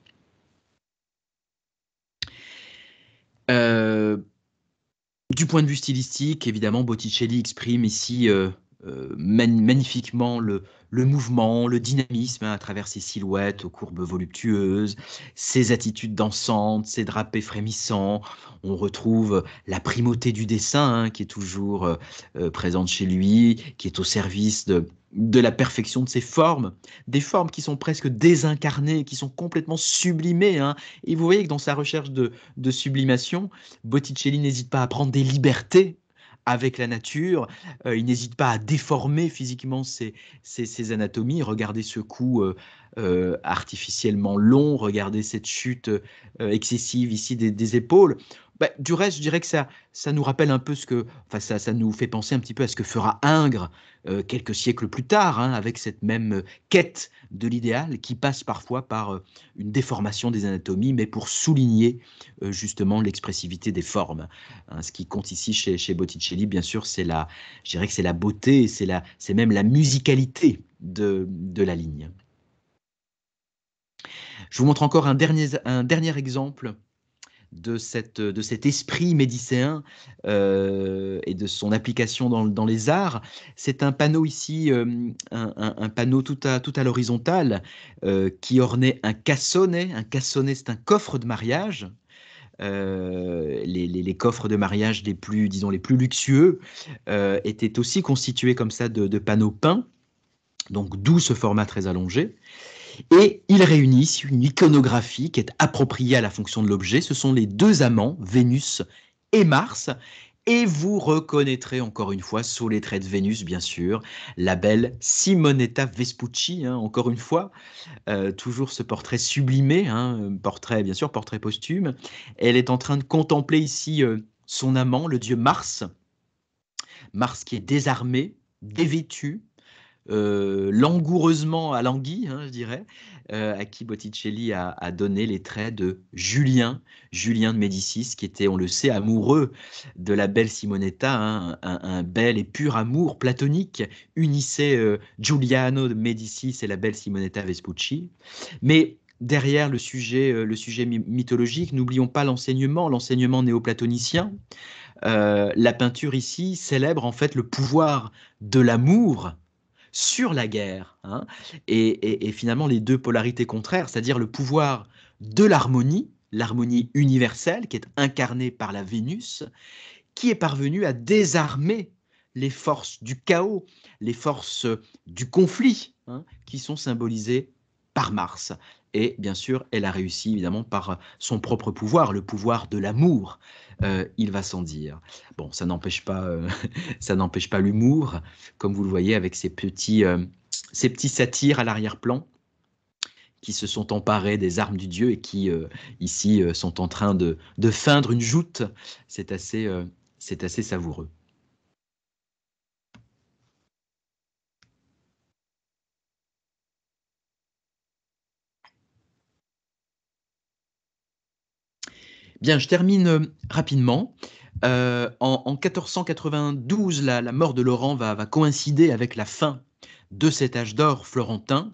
Du point de vue stylistique, évidemment, Botticelli exprime ici euh, euh, magnifiquement le, mouvement, le dynamisme hein, à travers ses silhouettes aux courbes voluptueuses, ses attitudes dansantes, ses drapés frémissants. On retrouve la primauté du dessin hein, qui est toujours euh, présente chez lui, qui est au service de, de la perfection de ses formes, des formes qui sont presque désincarnées, qui sont complètement sublimées. Hein. Et vous voyez que dans sa recherche de, sublimation, Botticelli n'hésite pas à prendre des libertés avec la nature. Euh, il n'hésite pas à déformer physiquement ses, anatomies. Regardez ce cou euh, euh, artificiellement long, regardez cette chute excessive ici des, épaules. Bah, du reste, je dirais que ça, nous rappelle un peu ce que, enfin, ça, ça nous fait penser un petit peu à ce que fera Ingres euh, quelques siècles plus tard, hein, avec cette même quête de l'idéal qui passe parfois par euh, une déformation des anatomies, mais pour souligner euh, justement l'expressivité des formes. Hein. ce qui compte ici chez, Botticelli, bien sûr, c'est la, je dirais que c'est la beauté, c'est la, c'est même la musicalité de, la ligne. Je vous montre encore un dernier exemple de, cette, de cet esprit médicéen euh, et de son application dans, les arts. C'est un panneau ici, euh, un, panneau tout à, tout à l'horizontale, euh, qui ornait un cassonnet. Un cassonnet, c'est un coffre de mariage. les, coffres de mariage les plus, disons, les plus luxueux étaient aussi constitués comme ça de, de panneaux peints, donc d'où ce format très allongé. Et ils réunissent une iconographie qui est appropriée à la fonction de l'objet. Ce sont les deux amants, Vénus et Mars. Et vous reconnaîtrez encore une fois, sous les traits de Vénus, bien sûr, la belle Simonetta Vespucci, hein, encore une fois, euh, toujours ce portrait sublimé, hein, portrait, bien sûr, portrait posthume. Elle est en train de contempler ici euh, son amant, le dieu Mars. Mars qui est désarmé, dévêtu, euh, langoureusement à l'anguille, hein, je dirais, euh, à qui Botticelli a, donné les traits de Julien, Julien de Médicis, qui était, on le sait, amoureux de la belle Simonetta, hein, un, bel et pur amour platonique unissait euh, Giuliano de Médicis et la belle Simonetta Vespucci. Mais derrière le sujet, le sujet mythologique, n'oublions pas l'enseignement, l'enseignement néoplatonicien. la peinture ici célèbre en fait le pouvoir de l'amour sur la guerre. Hein, et, finalement, les deux polarités contraires, c'est-à-dire le pouvoir de l'harmonie, l'harmonie universelle qui est incarnée par la Vénus, qui est parvenue à désarmer les forces du chaos, les forces du conflit, hein, qui sont symbolisées par Mars. Et bien sûr, elle a réussi évidemment par son propre pouvoir, le pouvoir de l'amour, euh, il va sans dire. Bon, ça n'empêche pas, euh, [laughs] ça n'empêche pas l'humour, comme vous le voyez avec ces petits, ces euh, petits satires à l'arrière-plan qui se sont emparés des armes du dieu et qui ici sont en train de, de feindre une joute. C'est assez, c'est assez savoureux. Bien, je termine euh, rapidement. Euh, en, 1492, la, mort de Laurent va, coïncider avec la fin de cet âge d'or florentin.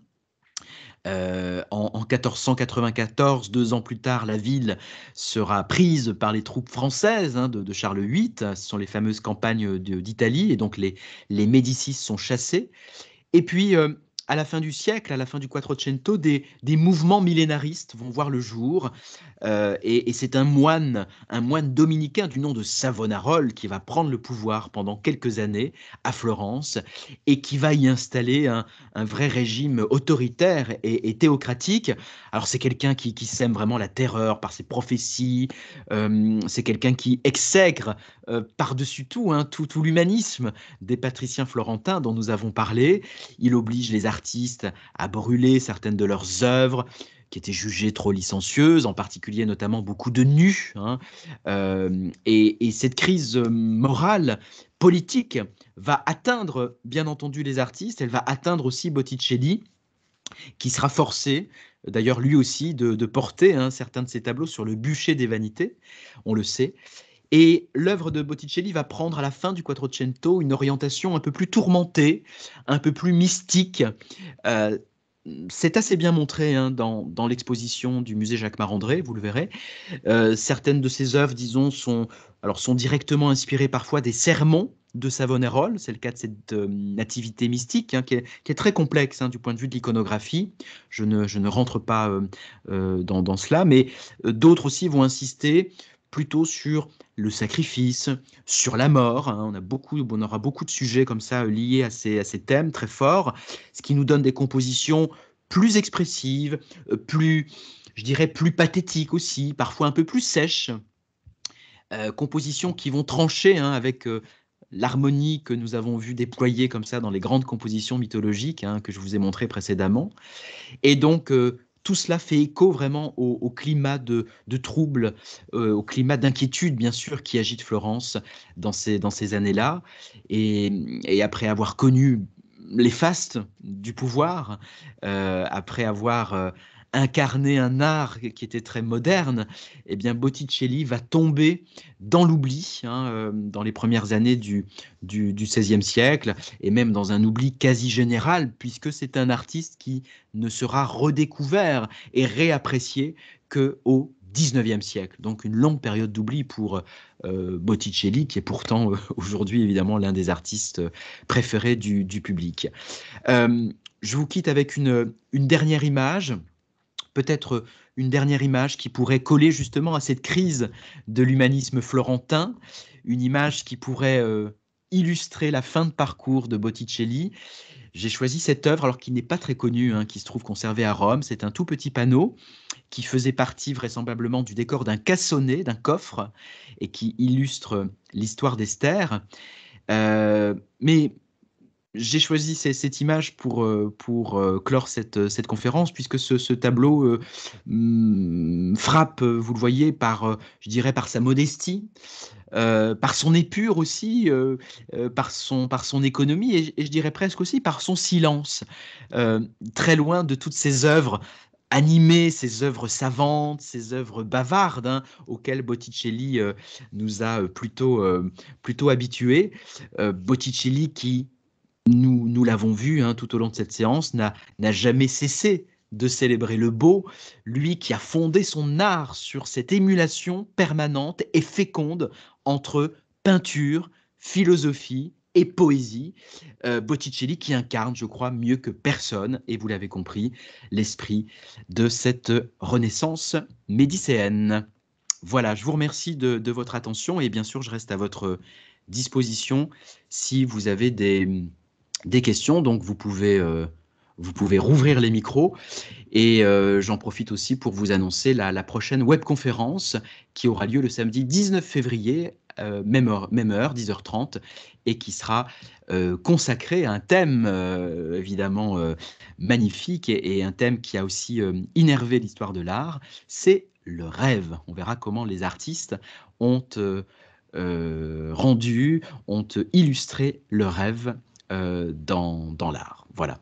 Euh, en, 1494, deux ans plus tard, la ville sera prise par les troupes françaises hein, de, Charles VIII. Ce sont les fameuses campagnes d'Italie, et donc les, Médicis sont chassés. Et puis, à la fin du siècle, à la fin du Quattrocento, des, des mouvements millénaristes vont voir le jour. Euh, et, c'est un moine, un moine dominicain du nom de Savonarole qui va prendre le pouvoir pendant quelques années à Florence et qui va y installer un, un vrai régime autoritaire et, théocratique. Alors c'est quelqu'un qui, qui, sème vraiment la terreur par ses prophéties, euh, c'est quelqu'un qui exègre euh, par-dessus tout, hein, tout, tout l'humanisme des patriciens florentins dont nous avons parlé. Il oblige les artistes artistes à brûler certaines de leurs œuvres qui étaient jugées trop licencieuses, en particulier notamment beaucoup de nus. Hein. Euh, et, cette crise euh, morale, politique, va atteindre bien entendu les artistes, elle va atteindre aussi Botticelli, qui sera forcé, d'ailleurs lui aussi, de, porter hein, certains de ses tableaux sur le bûcher des vanités, on le sait. Et l'œuvre de Botticelli va prendre à la fin du Quattrocento une orientation un peu plus tourmentée, un peu plus mystique. Euh, c'est assez bien montré hein, dans, dans l'exposition du musée Jacques Marandré, vous le verrez. Euh, certaines de ses œuvres, disons, sont, alors, sont directement inspirées parfois des sermons de Savonarole, c'est le cas de cette euh, nativité mystique hein, qui, est, très complexe hein, du point de vue de l'iconographie. Je ne, je ne, rentre pas dans, dans, cela, mais d'autres aussi vont insister plutôt sur le sacrifice, sur la mort. Hein. on, a beaucoup, on aura beaucoup de sujets comme ça euh, liés à ces, ces thèmes très forts, ce qui nous donne des compositions plus expressives, euh, plus, je dirais, plus pathétiques aussi, parfois un peu plus sèches. Euh, compositions qui vont trancher hein, avec l'harmonie que nous avons vu déployée comme ça dans les grandes compositions mythologiques hein, que je vous ai montrées précédemment. Et donc, tout cela fait écho vraiment au, climat de, trouble, euh, au climat d'inquiétude, bien sûr, qui agite Florence dans ces, dans ces années-là. Et, après avoir connu les fastes du pouvoir, euh, après avoir euh, incarner un art qui était très moderne, et eh bien Botticelli va tomber dans l'oubli hein, euh, dans les premières années du, XVIe siècle et même dans un oubli quasi général puisque c'est un artiste qui ne sera redécouvert et réapprécié que au 19 siècle. Donc une longue période d'oubli pour euh, Botticelli, qui est pourtant euh, aujourd'hui évidemment l'un des artistes préférés du, public. je vous quitte avec une dernière image peut-être euh, une dernière image qui pourrait coller justement à cette crise de l'humanisme florentin, une image qui pourrait euh, illustrer la fin de parcours de Botticelli. J'ai choisi cette œuvre alors qu'il n'est pas très connu, hein, qui se trouve conservée à Rome. C'est un tout petit panneau qui faisait partie vraisemblablement du décor d'un cassonnet, d'un coffre, et qui illustre euh, l'histoire d'Esther. mais j'ai choisi cette image pour, euh, pour euh, clore cette, euh, cette conférence, puisque ce, tableau mm, frappe, vous le voyez, par, je dirais, par sa modestie, par son épure aussi, par, son, par son économie, et, je dirais presque aussi par son silence, très loin de toutes ces œuvres animées, ces œuvres savantes, ces œuvres bavardes hein, auxquelles Botticelli nous a plutôt, plutôt habitués. Botticelli qui, nous l'avons vu hein, tout au long de cette séance, n'a jamais cessé de célébrer le beau, lui qui a fondé son art sur cette émulation permanente et féconde entre peinture, philosophie et poésie. Euh, Botticelli qui incarne, je crois, mieux que personne, et vous l'avez compris, l'esprit de cette renaissance médicéenne. Voilà, je vous remercie de votre attention et bien sûr, je reste à votre disposition si vous avez des, des questions. Donc vous pouvez, euh, vous pouvez rouvrir les micros. Et euh, j'en profite aussi pour vous annoncer la, la, prochaine webconférence qui aura lieu le samedi 19 février, euh, même, heure, même heure, 10h30, et qui sera consacrée à un thème évidemment magnifique et, un thème qui a aussi innervé l'histoire de l'art. C'est le rêve. On verra comment les artistes ont... rendu, ont illustré le rêve euh, dans, dans l'art. Voilà.